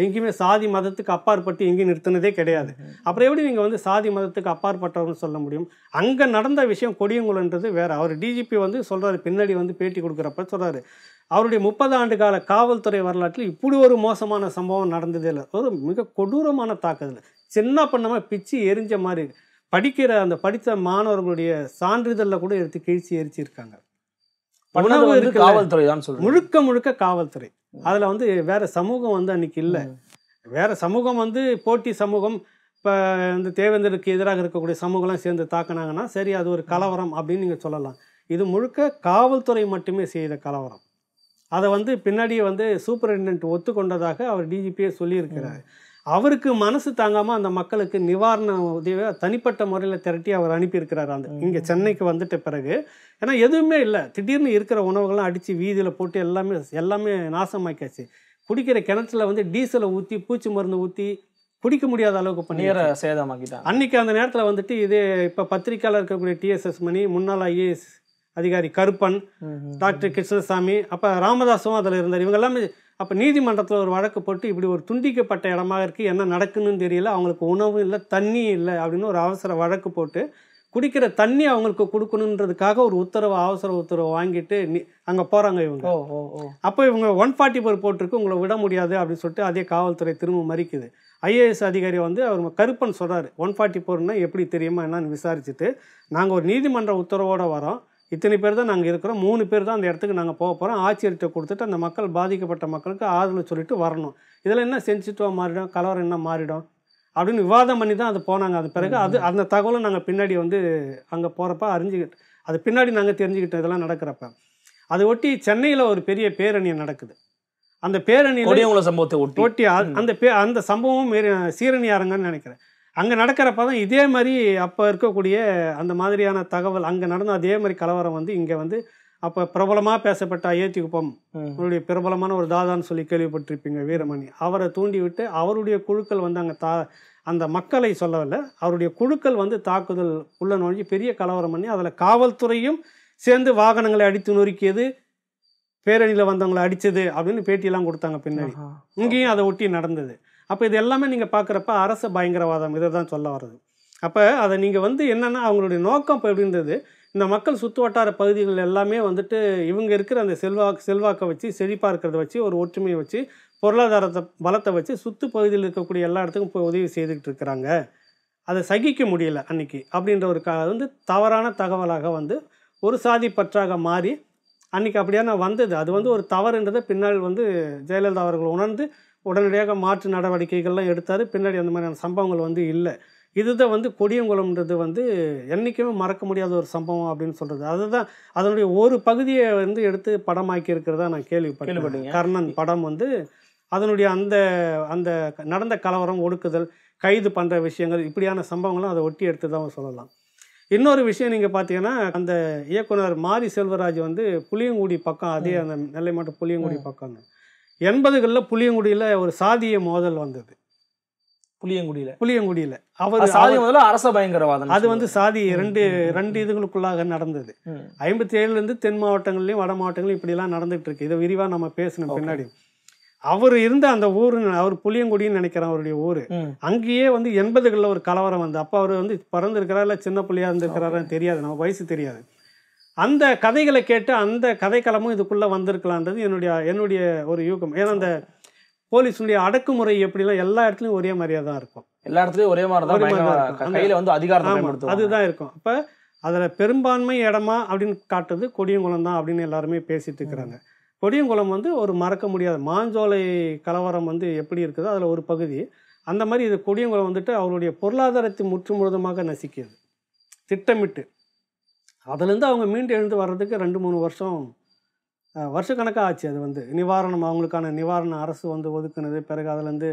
எங்கேயுமே சாதி மதத்துக்கு அப்பாற்பட்டு எங்கேயும் நிறுத்தினதே கிடையாது அப்புறம் எப்படி நீங்கள் வந்து சாதி மதத்துக்கு அப்பாற்பட்டவர்னு சொல்ல முடியும் அங்கே நடந்த விஷயம் கொடியங்குளன்றது வேறு அவர் டிஜிபி வந்து சொல்கிறாரு பின்னாடி வந்து பேட்டி கொடுக்குறப்ப சொல்கிறாரு அவருடைய முப்பது ஆண்டு கால காவல்துறை வரலாற்றில் இப்படி ஒரு மோசமான சம்பவம் நடந்ததே இல்லை ஒரு மிக கொடூரமான தாக்குதல் சின்ன பண்ணாமல் பிச்சு எரிஞ்ச மாதிரி படிக்கிற அந்த படித்த மாணவர்களுடைய சான்றிதழில் கூட எடுத்து கீழ்ச்சி எரிச்சிருக்காங்க உணவு காவல்துறை தான் சொல்லுங்க முழுக்க முழுக்க காவல்துறை அதில் வந்து வேற சமூகம் வந்து அன்னைக்கு இல்லை வேற சமூகம் வந்து போட்டி சமூகம் இப்போ இந்த தேவேந்தருக்கு எதிராக இருக்கக்கூடிய சமூகம்லாம் சேர்ந்து தாக்கினாங்கன்னா சரி அது ஒரு கலவரம் அப்படின்னு நீங்கள் சொல்லலாம் இது முழுக்க காவல்துறை மட்டுமே செய்த கலவரம் அதை வந்து பின்னாடியே வந்து சூப்பரிண்டென்ட் ஒத்துக்கொண்டதாக அவர் டிஜிபியே சொல்லியிருக்கிறார் அவருக்கு மனசு தாங்காமல் அந்த மக்களுக்கு நிவாரண உதவியை தனிப்பட்ட முறையில் திரட்டி அவர் அனுப்பியிருக்கிறார் அந்த இங்கே சென்னைக்கு வந்துட்ட பிறகு ஏன்னா எதுவுமே இல்லை திடீர்னு இருக்கிற உணவுகள்லாம் அடித்து வீதியில் போட்டு எல்லாமே எல்லாமே நாசமாக்காச்சு குடிக்கிற கிணத்துல வந்து டீசலை ஊற்றி பூச்சி மருந்து ஊற்றி குடிக்க முடியாத அளவுக்கு பண்ணி சேதமாக்கிட்டேன் அன்னைக்கு அந்த நேரத்தில் வந்துட்டு இது இப்போ பத்திரிக்கையில் இருக்கக்கூடிய டிஎஸ்எஸ் மணி முன்னாள் ஐஏஎஸ் அதிகாரி கருப்பன் டாக்டர் கிருஷ்ணசாமி அப்போ ராமதாஸும் அதில் இருந்தார் இவங்க எல்லாமே அப்போ நீதிமன்றத்தில் ஒரு வழக்கு போட்டு இப்படி ஒரு துண்டிக்கப்பட்ட இடமாக இருக்குது என்ன நடக்குன்னு தெரியல அவங்களுக்கு உணவும் இல்லை தண்ணி இல்லை அப்படின்னு ஒரு அவசர வழக்கு போட்டு குடிக்கிற தண்ணி அவங்களுக்கு கொடுக்கணுன்றதுக்காக ஒரு உத்தரவு அவசர உத்தரவு வாங்கிட்டு அங்கே போகிறாங்க இவங்க அப்போ இவங்க ஒன் ஃபார்ட்டி ஃபோர் போட்டிருக்கு உங்களை விட முடியாது அப்படின்னு சொல்லிட்டு அதே காவல்துறை திரும்ப மறிக்குது ஐஏஎஸ் அதிகாரி வந்து அவர் கருப்பன் சொல்கிறார் ஒன் ஃபார்ட்டி ஃபோர்னால் எப்படி தெரியுமா என்னன்னு விசாரிச்சுட்டு நாங்கள் ஒரு நீதிமன்ற உத்தரவோடு வரோம் இத்தனை பேர் தான் நாங்கள் இருக்கிறோம் மூணு பேர் தான் அந்த இடத்துக்கு நாங்கள் போக போகிறோம் ஆட்சியர்கிட்ட கொடுத்துட்டு அந்த மக்கள் பாதிக்கப்பட்ட மக்களுக்கு ஆதரவு சொல்லிட்டு வரணும் இதெல்லாம் என்ன சென்சிட்டிவாக மாறிடும் கலவரம் என்ன மாறிடும் அப்படின்னு விவாதம் பண்ணி தான் அது போனாங்க அது பிறகு அது அந்த தகவலை நாங்கள் பின்னாடி வந்து அங்கே போகிறப்ப அறிஞ்சுக்கிட்டு அது பின்னாடி நாங்கள் தெரிஞ்சுக்கிட்டு இதெல்லாம் நடக்கிறப்ப அதை ஒட்டி சென்னையில் ஒரு பெரிய பேரணியை நடக்குது அந்த பேரணி சம்பவத்தை ஒட்டி ஒட்டி அந்த பே அந்த சம்பவம் சீரணி அரங்கன்னு நினைக்கிறேன் அங்கே நடக்கிறப்ப தான் இதே மாதிரி அப்போ இருக்கக்கூடிய அந்த மாதிரியான தகவல் அங்கே நடந்த அதே மாதிரி கலவரம் வந்து இங்கே வந்து அப்போ பிரபலமாக பேசப்பட்ட அயோத்தி குப்பம் அவருடைய பிரபலமான ஒரு தாதான்னு சொல்லி கேள்விப்பட்டிருப்பீங்க வீரமணி அவரை தூண்டிவிட்டு அவருடைய குழுக்கள் வந்து அங்கே தா அந்த மக்களை சொல்லவில்லை அவருடைய குழுக்கள் வந்து தாக்குதல் உள்ள நுழைஞ்சு பெரிய கலவரம் பண்ணி அதில் காவல்துறையும் சேர்ந்து வாகனங்களை அடித்து நொறுக்கியது பேரணியில் வந்தவங்களை அடித்தது அப்படின்னு பேட்டியெல்லாம் கொடுத்தாங்க பின்னாடி இங்கேயும் அதை ஒட்டி நடந்தது அப்போ இது எல்லாமே நீங்கள் பார்க்குறப்ப அரசு பயங்கரவாதம் இதை தான் சொல்ல வர்றது அப்போ அதை நீங்கள் வந்து என்னென்னா அவங்களுடைய நோக்கம் இப்போ எப்படின்றது இந்த மக்கள் சுற்று வட்டார பகுதிகள் எல்லாமே வந்துட்டு இவங்க இருக்கிற அந்த செல்வாக்கு செல்வாக்கை வச்சு செழிப்பாக இருக்கிறத வச்சு ஒரு ஒற்றுமையை வச்சு பொருளாதாரத்தை பலத்தை வச்சு சுற்று பகுதியில் இருக்கக்கூடிய எல்லா இடத்துக்கும் போய் உதவி செய்துக்கிட்டு இருக்கிறாங்க அதை சகிக்க முடியல அன்னைக்கு அப்படின்ற ஒரு க வந்து தவறான தகவலாக வந்து ஒரு சாதி பற்றாக மாறி அன்றைக்கி அப்படியான வந்தது அது வந்து ஒரு தவறுன்றதை பின்னால் வந்து ஜெயலலிதா அவர்கள் உணர்ந்து உடனடியாக மாற்று நடவடிக்கைகள்லாம் எடுத்தார் பின்னாடி அந்த மாதிரியான சம்பவங்கள் வந்து இல்லை இதுதான் வந்து கொடியங்குளம்ன்றது வந்து என்றைக்குமே மறக்க முடியாத ஒரு சம்பவம் அப்படின்னு சொல்கிறது அதுதான் அதனுடைய ஒரு பகுதியை வந்து எடுத்து படமாக்கி இருக்கிறதா நான் கேள்விப்பட்டேன் கர்ணன் படம் வந்து அதனுடைய அந்த அந்த நடந்த கலவரம் ஒடுக்குதல் கைது பண்ணுற விஷயங்கள் இப்படியான சம்பவங்களும் அதை ஒட்டி எடுத்து தான் சொல்லலாம் இன்னொரு விஷயம் நீங்கள் பார்த்தீங்கன்னா அந்த இயக்குனர் மாரி செல்வராஜ் வந்து புளியங்குடி பக்கம் அதே அந்த நெல்லை மாவட்டம் புளியங்குடி பக்கம் எண்பதுகளில் புளியங்குடியில் ஒரு சாதிய மோதல் வந்தது புளியங்குடியில புளியங்குடியில அவர் சாதி முதல்ல அரச பயங்கரவாதம் அது வந்து சாதி ரெண்டு ரெண்டு இதுகளுக்குள்ளாக நடந்தது ஐம்பத்தி ஏழுல இருந்து தென் மாவட்டங்கள்லயும் வட மாவட்டங்களையும் இப்படி எல்லாம் நடந்துட்டு இருக்கு இதை விரிவா நம்ம பேசணும் பின்னாடி அவர் இருந்த அந்த ஊரு அவர் புளியங்குடின்னு நினைக்கிறேன் அவருடைய ஊர் அங்கேயே வந்து எண்பதுகளில் ஒரு கலவரம் வந்து அப்போ அவர் வந்து பிறந்திருக்கிறா இல்ல சின்ன பிள்ளையா இருந்திருக்கிறாரான்னு தெரியாது நம்ம வயசு தெரியாது அந்த கதைகளை கேட்டு அந்த கதைக்களமும் இதுக்குள்ள வந்திருக்கலான்றது என்னுடைய என்னுடைய ஒரு யூகம் ஏன்னா அந்த போலீஸுடைய அடக்குமுறை எப்படிலாம் எல்லா இடத்துலையும் ஒரே மாதிரியாக தான் இருக்கும் எல்லா இடத்துலையும் ஒரே மாதிரி தான் கையில் வந்து அதிகாரம் அதுதான் இருக்கும் அப்போ அதில் பெரும்பான்மை இடமா அப்படின்னு காட்டுறது கொடியங்குளம் தான் அப்படின்னு எல்லாருமே பேசிட்டு இருக்கிறாங்க கொடியங்குளம் வந்து ஒரு மறக்க முடியாத மாஞ்சோலை கலவரம் வந்து எப்படி இருக்குதோ அதில் ஒரு பகுதி அந்த மாதிரி இது கொடியங்குளம் வந்துட்டு அவருடைய பொருளாதாரத்தை முற்றுமுழுதமாக முழுதுமாக நசிக்கிறது திட்டமிட்டு அதுலேருந்து அவங்க மீண்டு எழுந்து வர்றதுக்கு ரெண்டு மூணு வருஷம் வருஷக்கணக்காக ஆச்சு அது வந்து நிவாரணம் அவங்களுக்கான நிவாரணம் அரசு வந்து ஒதுக்குனது பிறகு அதுலேருந்து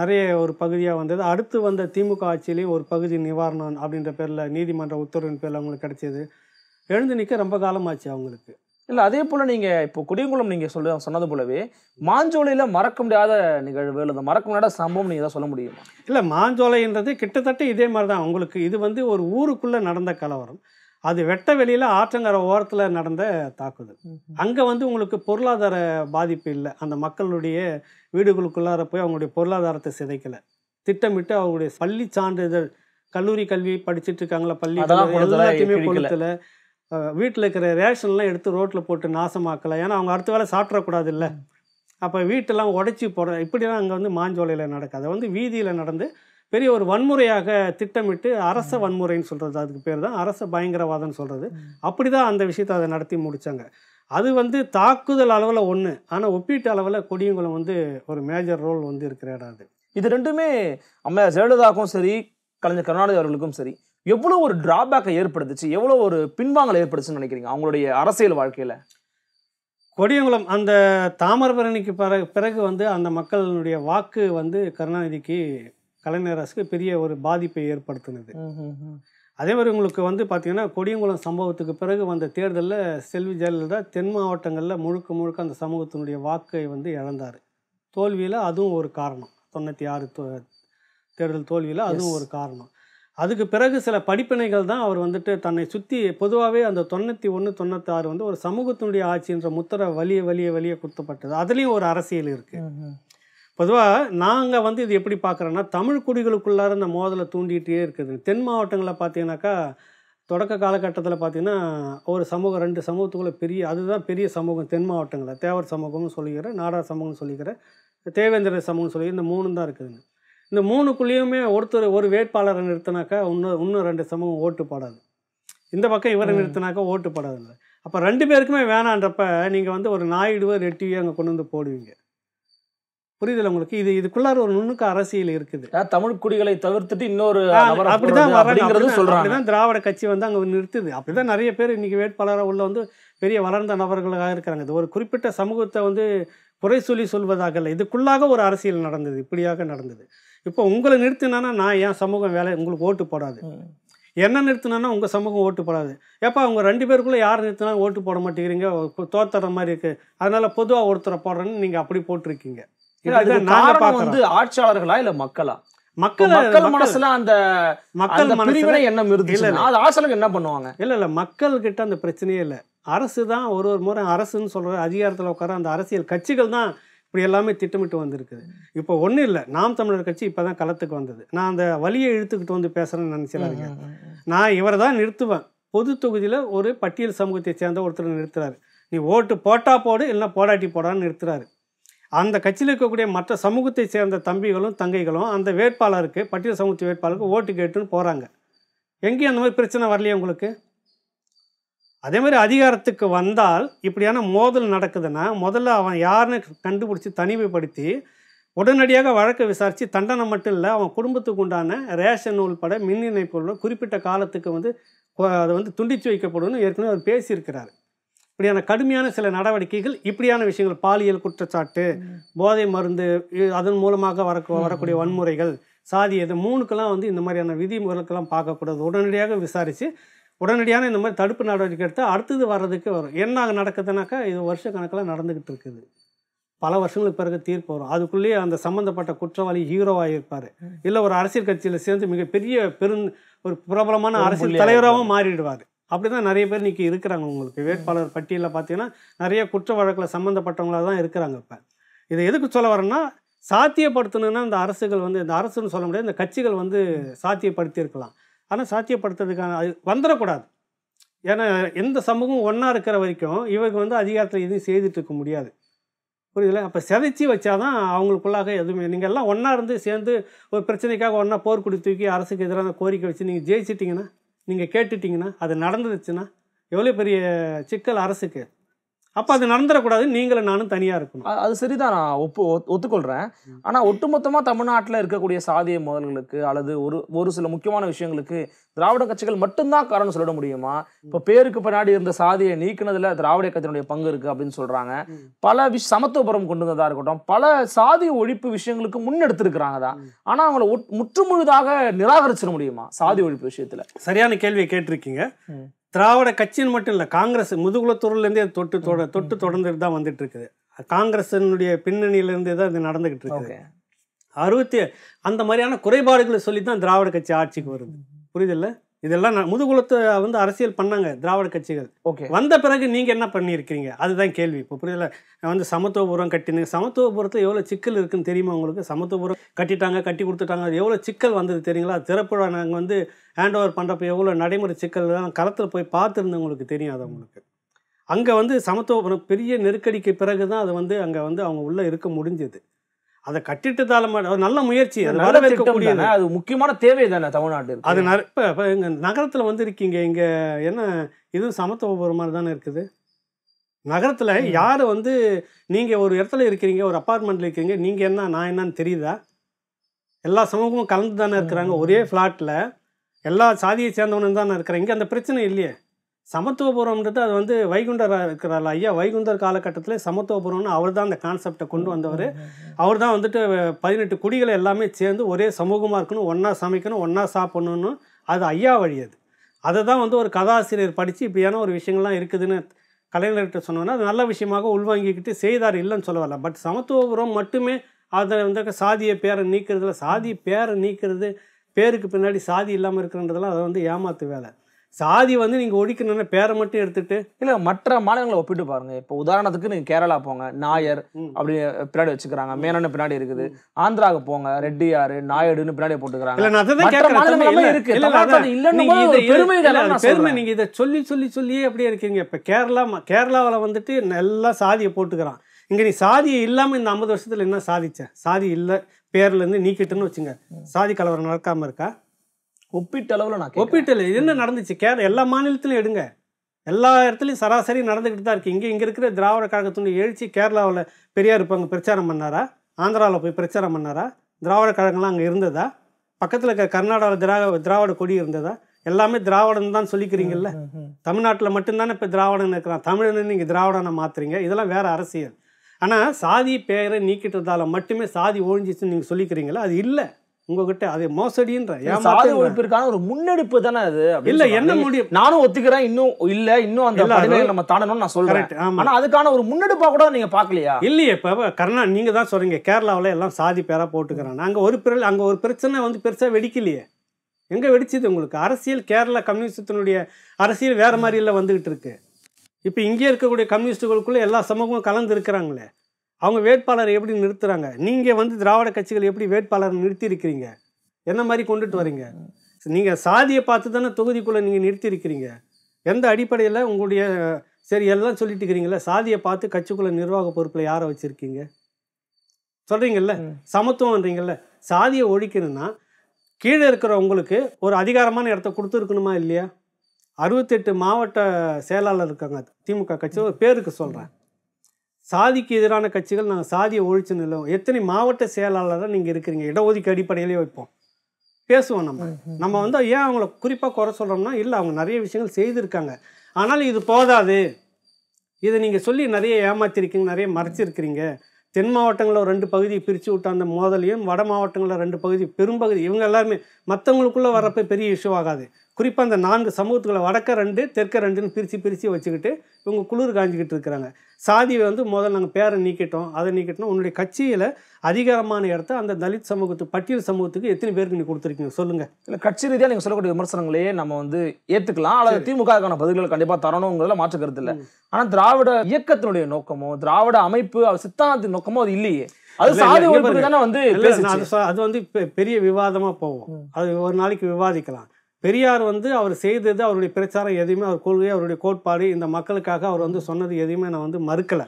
நிறைய ஒரு பகுதியாக வந்தது அடுத்து வந்த திமுக ஆட்சியிலேயும் ஒரு பகுதி நிவாரணம் அப்படின்ற பேரில் நீதிமன்ற உத்தரவின் பேரில் அவங்களுக்கு கிடைச்சது எழுந்து நிற்க ரொம்ப காலமாச்சு அவங்களுக்கு இல்லை அதே போல் நீங்கள் இப்போ குடியங்குளம் நீங்கள் சொல்ல சொன்னது போலவே மாஞ்சோலையில் மறக்க முடியாத நிகழ்வு இல்லை மறக்க முடியாத சம்பவம் நீங்கள் தான் சொல்ல முடியும் இல்லை மாஞ்சோலைன்றது கிட்டத்தட்ட இதே மாதிரி தான் அவங்களுக்கு இது வந்து ஒரு ஊருக்குள்ளே நடந்த கலவரம் அது வெட்ட வெளியில் ஆற்றங்கரை ஓரத்தில் நடந்த தாக்குதல் அங்கே வந்து உங்களுக்கு பொருளாதார பாதிப்பு இல்லை அந்த மக்களுடைய வீடுகளுக்குள்ளார போய் அவங்களுடைய பொருளாதாரத்தை சிதைக்கலை திட்டமிட்டு அவங்களுடைய பள்ளி சான்றிதழ் கல்லூரி கல்வி படிச்சுட்டு இருக்காங்களா பள்ளி எல்லாத்தையுமே கொடுத்துல வீட்டில் இருக்கிற ரேஷன்லாம் எடுத்து ரோட்டில் போட்டு நாசமாக்கலை ஏன்னா அவங்க அடுத்த வேலை சாப்பிடக்கூடாது இல்லை அப்போ வீட்டெல்லாம் உடச்சி போடுற இப்படிலாம் அங்கே வந்து மாஞ்சோலையில் நடக்காது வந்து வீதியில் நடந்து பெரிய ஒரு வன்முறையாக திட்டமிட்டு அரச வன்முறைன்னு சொல்கிறது அதுக்கு பேர் தான் அரச பயங்கரவாதம்னு சொல்கிறது அப்படி தான் அந்த விஷயத்தை அதை நடத்தி முடித்தாங்க அது வந்து தாக்குதல் அளவில் ஒன்று ஆனால் ஒப்பீட்டு அளவில் கொடியங்குளம் வந்து ஒரு மேஜர் ரோல் வந்து இருக்கிற இடம் அது இது ரெண்டுமே அம்மையா ஜெயலலிதாவுக்கும் சரி கலைஞர் கருணாநிதி அவர்களுக்கும் சரி எவ்வளோ ஒரு டிராபேக்கை ஏற்படுத்துச்சு எவ்வளோ ஒரு பின்வாங்கல் ஏற்படுச்சுன்னு நினைக்கிறீங்க அவங்களுடைய அரசியல் வாழ்க்கையில் கொடியங்குளம் அந்த தாமரபரணிக்கு பிறகு பிறகு வந்து அந்த மக்களினுடைய வாக்கு வந்து கருணாநிதிக்கு கலைஞர் அரசுக்கு பெரிய ஒரு பாதிப்பை ஏற்படுத்தினது அதே மாதிரி உங்களுக்கு வந்து பார்த்தீங்கன்னா கொடியங்குளம் சம்பவத்துக்கு பிறகு வந்த தேர்தலில் செல்வி ஜெயலலிதா தென் மாவட்டங்களில் முழுக்க முழுக்க அந்த சமூகத்தினுடைய வாக்கை வந்து இழந்தார் தோல்வியில் அதுவும் ஒரு காரணம் தொண்ணூற்றி ஆறு தேர்தல் தோல்வியில் அதுவும் ஒரு காரணம் அதுக்கு பிறகு சில படிப்பினைகள் தான் அவர் வந்துட்டு தன்னை சுற்றி பொதுவாகவே அந்த தொண்ணூற்றி ஒன்று தொண்ணூத்தாறு வந்து ஒரு சமூகத்தினுடைய ஆட்சின்ற முத்திர வலிய வலிய வலிய குத்தப்பட்டது அதுலேயும் ஒரு அரசியல் இருக்குது பொதுவாக நாங்கள் வந்து இது எப்படி பார்க்குறோன்னா தமிழ் குடிகளுக்குள்ளார இந்த மோதலை தூண்டிகிட்டே இருக்குது தென் மாவட்டங்களில் பார்த்தீங்கன்னாக்கா தொடக்க காலகட்டத்தில் பார்த்திங்கன்னா ஒரு சமூகம் ரெண்டு சமூகத்துக்குள்ளே பெரிய அதுதான் பெரிய சமூகம் தென் மாவட்டங்களில் தேவர் சமூகம்னு சொல்லிக்கிற நாடார் சமூகம்னு சொல்லிக்கிற தேவேந்திர சமூகம்னு சொல்லி இந்த மூணு தான் இருக்குதுங்க இந்த மூணுக்குள்ளேயுமே ஒருத்தர் ஒரு வேட்பாளரை நிறுத்தினாக்கா இன்னும் இன்னும் ரெண்டு சமூகம் ஓட்டு போடாது இந்த பக்கம் இவரை நிறுத்தினாக்கா ஓட்டு போடாது அப்போ ரெண்டு பேருக்குமே வேணான்றப்ப நீங்கள் வந்து ஒரு நாயுடுவோ ரெட்டியோ அங்கே கொண்டு வந்து போடுவீங்க புரியுதுல உங்களுக்கு இது இதுக்குள்ளார ஒரு நுணுக்க அரசியல் இருக்குது தமிழ் குடிகளை தவிர்த்துட்டு இன்னொரு அப்படிதான் வர்றாங்க சொல்றாங்க திராவிட கட்சி வந்து அங்கே நிறுத்துது அப்படிதான் நிறைய பேர் இன்னைக்கு வேட்பாளராக உள்ள வந்து பெரிய வளர்ந்த நபர்களாக இருக்கிறாங்க இது ஒரு குறிப்பிட்ட சமூகத்தை வந்து குறை சொல்லி சொல்வதாக இல்லை இதுக்குள்ளாக ஒரு அரசியல் நடந்தது இப்படியாக நடந்தது இப்போ உங்களை நிறுத்தினானா நான் ஏன் சமூகம் வேலை உங்களுக்கு ஓட்டு போடாது என்ன நிறுத்தினானா உங்கள் சமூகம் ஓட்டு போடாது ஏப்பா உங்கள் ரெண்டு பேருக்குள்ளே யார் நிறுத்தினாலும் ஓட்டு போட மாட்டேங்கிறீங்க தோத்துற மாதிரி இருக்குது அதனால் பொதுவாக ஒருத்தரை போடுறேன்னு நீங்கள் அப்படி போட்டிருக்கீங்க வந்து ஆட்சியாளர்களா இல்ல மக்களா மக்கள் மக்கள் மனசுல அந்த மக்கள் மனசுல எண்ணம் இருந்துச்சு அது என்ன பண்ணுவாங்க இல்ல இல்ல மக்கள் கிட்ட அந்த பிரச்சனையே இல்லை அரசு தான் ஒரு ஒரு முறை அரசுன்னு சொல்ற அதிகாரத்தில் உட்கார அந்த அரசியல் கட்சிகள் தான் இப்படி எல்லாமே திட்டமிட்டு வந்திருக்குது இப்போ ஒன்றும் இல்லை நாம் தமிழர் கட்சி இப்போ தான் களத்துக்கு வந்தது நான் அந்த வழியை இழுத்துக்கிட்டு வந்து பேசுகிறேன்னு நினச்சிடாதீங்க நான் இவரை தான் நிறுத்துவேன் பொது தொகுதியில் ஒரு பட்டியல் சமூகத்தை சேர்ந்த ஒருத்தர் நிறுத்துறாரு நீ ஓட்டு போட்டா போடு இல்லைன்னா போடாட்டி போடான்னு நிறுத்துறாரு அந்த கட்சியில் இருக்கக்கூடிய மற்ற சமூகத்தை சேர்ந்த தம்பிகளும் தங்கைகளும் அந்த வேட்பாளருக்கு பட்டியல் சமூகத்து வேட்பாளருக்கு ஓட்டு கேட்டுன்னு போகிறாங்க எங்கேயும் அந்த மாதிரி பிரச்சனை வரலையே உங்களுக்கு அதே மாதிரி அதிகாரத்துக்கு வந்தால் இப்படியான மோதல் நடக்குதுன்னா முதல்ல அவன் யாருன்னு கண்டுபிடிச்சி தனிமைப்படுத்தி உடனடியாக வழக்கை விசாரித்து தண்டனை மட்டும் இல்லை அவன் குடும்பத்துக்கு உண்டான ரேஷன் உள்பட மின் இணைப்பு குறிப்பிட்ட காலத்துக்கு வந்து அதை வந்து துண்டித்து வைக்கப்படும் ஏற்கனவே அவர் பேசியிருக்கிறார் இப்படியான கடுமையான சில நடவடிக்கைகள் இப்படியான விஷயங்கள் பாலியல் குற்றச்சாட்டு போதை மருந்து அதன் மூலமாக வர வரக்கூடிய வன்முறைகள் சாதி இது மூணுக்கெல்லாம் வந்து இந்த மாதிரியான விதிமுறைக்கெல்லாம் பார்க்கக்கூடாது உடனடியாக விசாரித்து உடனடியான இந்த மாதிரி தடுப்பு நடவடிக்கை எடுத்து அடுத்தது வர்றதுக்கு வரும் என்ன நடக்குதுனாக்கா இது வருஷ கணக்கில் நடந்துக்கிட்டு இருக்குது பல வருஷங்களுக்கு பிறகு தீர்ப்பு வரும் அதுக்குள்ளேயே அந்த சம்மந்தப்பட்ட குற்றவாளி ஹீரோவாக இருப்பார் இல்லை ஒரு அரசியல் கட்சியில் சேர்ந்து மிகப்பெரிய பெரும் ஒரு பிரபலமான அரசியல் தலைவராகவும் மாறிடுவார் அப்படி தான் நிறைய பேர் இன்றைக்கி இருக்கிறாங்க உங்களுக்கு வேட்பாளர் பட்டியலில் பார்த்தீங்கன்னா நிறைய குற்ற வழக்கில் சம்மந்தப்பட்டவங்களாக தான் இருக்கிறாங்க இப்போ இதை எதுக்கு சொல்ல வரேன்னா சாத்தியப்படுத்தணுன்னா இந்த அரசுகள் வந்து இந்த அரசுன்னு சொல்ல முடியாது இந்த கட்சிகள் வந்து சாத்தியப்படுத்தியிருக்கலாம் ஆனால் சாத்தியப்படுத்துறதுக்கான அது வந்துடக்கூடாது ஏன்னா எந்த சமூகமும் ஒன்றா இருக்கிற வரைக்கும் இவருக்கு வந்து அதிகாரத்தில் எதுவும் செய்துட்டு இருக்க முடியாது புரியுதுல அப்போ செதைச்சி வச்சா தான் அவங்களுக்குள்ளாக எதுவுமே நீங்கள் எல்லாம் ஒன்றா இருந்து சேர்ந்து ஒரு பிரச்சனைக்காக ஒன்றா போர் கொடுத்து தூக்கி அரசுக்கு எதிரான கோரிக்கை வச்சு நீங்கள் ஜெயிச்சிட்டிங்கன்னா நீங்கள் கேட்டுட்டிங்கன்னா அது நடந்துருச்சுன்னா எவ்வளோ பெரிய சிக்கல் அரசுக்கு அப்போ அது நடந்துடக்கூடாது நீங்களும் நானும் தனியாக இருக்கணும் அது சரிதான் நான் ஒப்பு ஒத்துக்கொள்கிறேன் ஆனால் ஒட்டுமொத்தமாக தமிழ்நாட்டில் இருக்கக்கூடிய சாதிய மோதல்களுக்கு அல்லது ஒரு ஒரு சில முக்கியமான விஷயங்களுக்கு திராவிட கட்சிகள் மட்டும்தான் காரணம் சொல்லிட முடியுமா இப்போ பேருக்கு பின்னாடி இருந்த சாதியை நீக்கினதில் திராவிட கட்சியினுடைய பங்கு இருக்குது அப்படின்னு சொல்கிறாங்க பல விஷ் சமத்துவபுரம் கொண்டு வந்ததாக இருக்கட்டும் பல சாதி ஒழிப்பு விஷயங்களுக்கு முன்னெடுத்திருக்கிறாங்க தான் ஆனால் அவங்கள முற்றுமுழுதாக நிராகரிச்சிட முடியுமா சாதி ஒழிப்பு விஷயத்தில் சரியான கேள்வியை கேட்டிருக்கீங்க திராவிட கட்சின்னு மட்டும் இல்லை காங்கிரஸ் முதுகுலத்தூர்லேருந்தே தொட்டு தொட தொட்டு தொடர்ந்துட்டு தான் வந்துட்டு இருக்குது காங்கிரஸினுடைய பின்னணியிலேருந்தே தான் இது நடந்துகிட்டு இருக்கு அறுபத்தி அந்த மாதிரியான குறைபாடுகளை சொல்லி தான் திராவிட கட்சி ஆட்சிக்கு வருது புரியுதில்லை இதெல்லாம் முதுகுலத்தை வந்து அரசியல் பண்ணாங்க திராவிட கட்சிகள் ஓகே வந்த பிறகு நீங்கள் என்ன பண்ணியிருக்கிறீங்க அதுதான் கேள்வி இப்போ புரியல வந்து சமத்துவபுரம் கட்டினு சமத்துவபுரத்தில் எவ்வளோ சிக்கல் இருக்குன்னு தெரியுமா உங்களுக்கு சமத்துவபுரம் கட்டிட்டாங்க கட்டி கொடுத்துட்டாங்க அது எவ்வளோ சிக்கல் வந்தது தெரியுங்களா திறப்புழா நாங்கள் வந்து ஹேண்ட் ஓவர் பண்ணுறப்ப எவ்வளோ நடைமுறை சிக்கல் தான் களத்தில் போய் பார்த்துருந்தவங்களுக்கு தெரியும் அது அவங்களுக்கு அங்கே வந்து சமத்துவபுரம் பெரிய நெருக்கடிக்கு பிறகு தான் அது வந்து அங்கே வந்து அவங்க உள்ளே இருக்க முடிஞ்சது அதை கட்டிட்டு தால நல்ல முயற்சி அது முக்கியமான தேவை தானே அது இப்போ நகரத்தில் வந்து இருக்கீங்க இங்கே என்ன இதுவும் சமத்துவ மாதிரி தானே இருக்குது நகரத்தில் யார் வந்து நீங்கள் ஒரு இடத்துல இருக்கிறீங்க ஒரு அப்பார்ட்மெண்ட்ல இருக்கிறீங்க நீங்கள் என்ன நான் என்னன்னு தெரியுதா எல்லா சமூகமும் கலந்து தானே இருக்கிறாங்க ஒரே ஃப்ளாட்டில் எல்லா சாதியை சேர்ந்தவனும் தானே இருக்கிறாங்க அந்த பிரச்சனை இல்லையே சமத்துவபுரம்ன்றது அது வந்து வைகுண்டராக இருக்கிறாள் ஐயா வைகுண்டர் காலகட்டத்தில் சமத்துவபுரம்னு அவர் தான் அந்த கான்செப்டை கொண்டு வந்தவர் அவர் தான் வந்துட்டு பதினெட்டு குடிகளை எல்லாமே சேர்ந்து ஒரே சமூகமாக இருக்கணும் ஒன்றா சமைக்கணும் ஒன்றா சாப்பிடணும்னு அது ஐயா வழி அது அதை தான் வந்து ஒரு கதாசிரியர் படித்து இப்படியான ஒரு விஷயங்கள்லாம் இருக்குதுன்னு கலைஞர்கிட்ட சொன்னோன்னா அது நல்ல விஷயமாக உள்வாங்கிக்கிட்டு செய்தார் இல்லைன்னு சொல்ல வரல பட் சமத்துவபுரம் மட்டுமே அதில் வந்து சாதிய பேரை நீக்கிறதுல சாதி பேரை நீக்கிறது பேருக்கு பின்னாடி சாதி இல்லாமல் இருக்கிறன்றதெல்லாம் அதை வந்து ஏமாத்து வேலை சாதி வந்து நீங்கள் ஒழிக்கணும்னு பேரை மட்டும் எடுத்துட்டு இல்லை மற்ற மாநிலங்களை ஒப்பிட்டு பாருங்கள் இப்போ உதாரணத்துக்கு நீங்கள் கேரளா போங்க நாயர் அப்படி பின்னாடி வச்சுக்கிறாங்க மேனன்னு பின்னாடி இருக்குது ஆந்திராவுக்கு போங்க ரெட்டியார் நாயுடுன்னு பின்னாடி போட்டுக்கிறாங்க பெருமை நீங்கள் இதை சொல்லி சொல்லி சொல்லியே அப்படியே இருக்கீங்க இப்போ கேரளா கேரளாவில் வந்துட்டு நல்லா சாதியை போட்டுக்கிறான் இங்கே நீ சாதியை இல்லாமல் இந்த ஐம்பது வருஷத்தில் என்ன சாதிச்சேன் சாதி இல்லை பேர்லேருந்து நீக்கிட்டுன்னு வச்சுங்க சாதி கலவரம் நடக்காமல் இருக்கா ஒப்பீட்டளவில் நான் ஒப்பீட்டில் என்ன நடந்துச்சு கேர எல்லா மாநிலத்திலையும் எடுங்க எல்லா இடத்துலையும் சராசரி நடந்துக்கிட்டு தான் இருக்குது இங்கே இங்கே இருக்கிற திராவிட கழகத்துடைய எழுச்சி கேரளாவில் பெரியார் இப்போ அங்கே பிரச்சாரம் பண்ணாரா ஆந்திராவில் போய் பிரச்சாரம் பண்ணாரா திராவிட கழகம்லாம் அங்கே இருந்ததா பக்கத்தில் இருக்க கர்நாடகாவில் திரா திராவிட கொடி இருந்ததா எல்லாமே திராவிடம் தான் சொல்லிக்கிறீங்கல்ல தமிழ்நாட்டில் மட்டும்தானே இப்போ திராவிடம் இருக்கிறான் தமிழன் நீங்கள் திராவிடனை மாற்றுறீங்க இதெல்லாம் வேறு அரசியல் ஆனால் சாதி பேரை நீக்கிட்டதால் மட்டுமே சாதி ஒழிஞ்சிச்சுன்னு நீங்கள் சொல்லிக்கிறீங்களா அது இல்லை உங்ககிட்ட அது மோசடின்ற சாதி ஒழிப்பிற்கான ஒரு முன்னெடுப்பு தானே அது இல்ல என்ன முடியும் நானும் ஒத்துக்கிறேன் இன்னும் இல்ல இன்னும் அந்த படிநிலை நம்ம தாண்டணும்னு நான் சொல்றேன் ஆனா அதுக்கான ஒரு முன்னெடுப்பா கூட நீங்க பாக்கலையா இல்லையே இப்ப கர்ணா நீங்க தான் சொல்றீங்க கேரளாவில எல்லாம் சாதி பேரா போட்டுக்கிறாங்க அங்க ஒரு பிற அங்க ஒரு பிரச்சனை வந்து பெருசா வெடிக்கலையே எங்க வெடிச்சது உங்களுக்கு அரசியல் கேரளா கம்யூனிஸ்டத்தினுடைய அரசியல் வேற மாதிரி எல்லாம் வந்துகிட்டு இருக்கு இப்போ இங்கே இருக்கக்கூடிய கம்யூனிஸ்டுகளுக்குள்ளே எல்லா சமூகமும் கலந்து இருக்கிறாங்களே அவங்க வேட்பாளரை எப்படி நிறுத்துறாங்க நீங்கள் வந்து திராவிட கட்சிகள் எப்படி வேட்பாளரை நிறுத்தி இருக்கிறீங்க என்ன மாதிரி கொண்டுட்டு வரீங்க நீங்கள் சாதியை பார்த்து தானே தொகுதிக்குள்ளே நீங்கள் நிறுத்தி இருக்கிறீங்க எந்த அடிப்படையில் உங்களுடைய சரி எல்லாம் சொல்லிட்டு இருக்கிறீங்களா சாதியை பார்த்து கட்சிக்குள்ளே நிர்வாக பொறுப்பில் யாரை வச்சுருக்கீங்க சொல்றீங்கல்ல சமத்துவம்ன்றீங்கல்ல சாதியை ஒழிக்கணும்னா கீழே இருக்கிறவங்களுக்கு ஒரு அதிகாரமான இடத்த கொடுத்துருக்கணுமா இல்லையா அறுபத்தெட்டு மாவட்ட செயலாளர் இருக்காங்க திமுக கட்சி ஒரு பேருக்கு சொல்கிறேன் சாதிக்கு எதிரான கட்சிகள் நாங்கள் சாதியை ஒழிச்சு நிலவும் எத்தனை மாவட்ட செயலாளராக நீங்கள் இருக்கிறீங்க இடஒதுக்கீடு அடிப்படையிலே வைப்போம் பேசுவோம் நம்ம நம்ம வந்து ஏன் அவங்கள குறிப்பாக குறை சொல்கிறோம்னா இல்லை அவங்க நிறைய விஷயங்கள் செய்திருக்காங்க ஆனால் இது போதாது இதை நீங்கள் சொல்லி நிறைய ஏமாத்திருக்கீங்க நிறைய மறைச்சிருக்கிறீங்க தென் மாவட்டங்களில் ரெண்டு பகுதியை பிரித்து விட்ட அந்த மோதலையும் வட மாவட்டங்களில் ரெண்டு பகுதி பெரும்பகுதி இவங்க எல்லாருமே மற்றவங்களுக்குள்ளே வரப்போ பெரிய இஷ்யூ ஆகாது குறிப்பாக அந்த நான்கு சமூகத்துக்குள்ள வடக்க ரெண்டு தெற்க ரெண்டுன்னு பிரித்து பிரித்து வச்சுக்கிட்டு இவங்க குளிர் காஞ்சிக்கிட்டு இருக்கிறாங்க சாதியை வந்து முதல்ல நாங்கள் பேரை நீக்கிட்டோம் அதை நீக்கிட்டோம் உன்னுடைய கட்சியில் அதிகாரமான இடத்த அந்த தலித் சமூகத்துக்கு பட்டியல் சமூகத்துக்கு எத்தனை பேருக்கு நீங்கள் கொடுத்துருக்கீங்க சொல்லுங்கள் இல்லை கட்சி ரீதியாக நீங்கள் சொல்லக்கூடிய விமர்சனங்களையே நம்ம வந்து ஏற்றுக்கலாம் அல்லது திமுகக்கான பதில்கள் கண்டிப்பாக தரணுங்கிறதுல மாற்றுக்கிறது இல்லை ஆனால் திராவிட இயக்கத்தினுடைய நோக்கமோ திராவிட அமைப்பு சித்தாந்தத்தின் நோக்கமோ அது இல்லையே அது வந்து அது வந்து பெரிய விவாதமாக போவோம் அது ஒரு நாளைக்கு விவாதிக்கலாம் பெரியார் வந்து அவர் செய்தது அவருடைய பிரச்சாரம் எதையுமே அவர் கொள்கை அவருடைய கோட்பாடு இந்த மக்களுக்காக அவர் வந்து சொன்னது எதையுமே நான் வந்து மறுக்கலை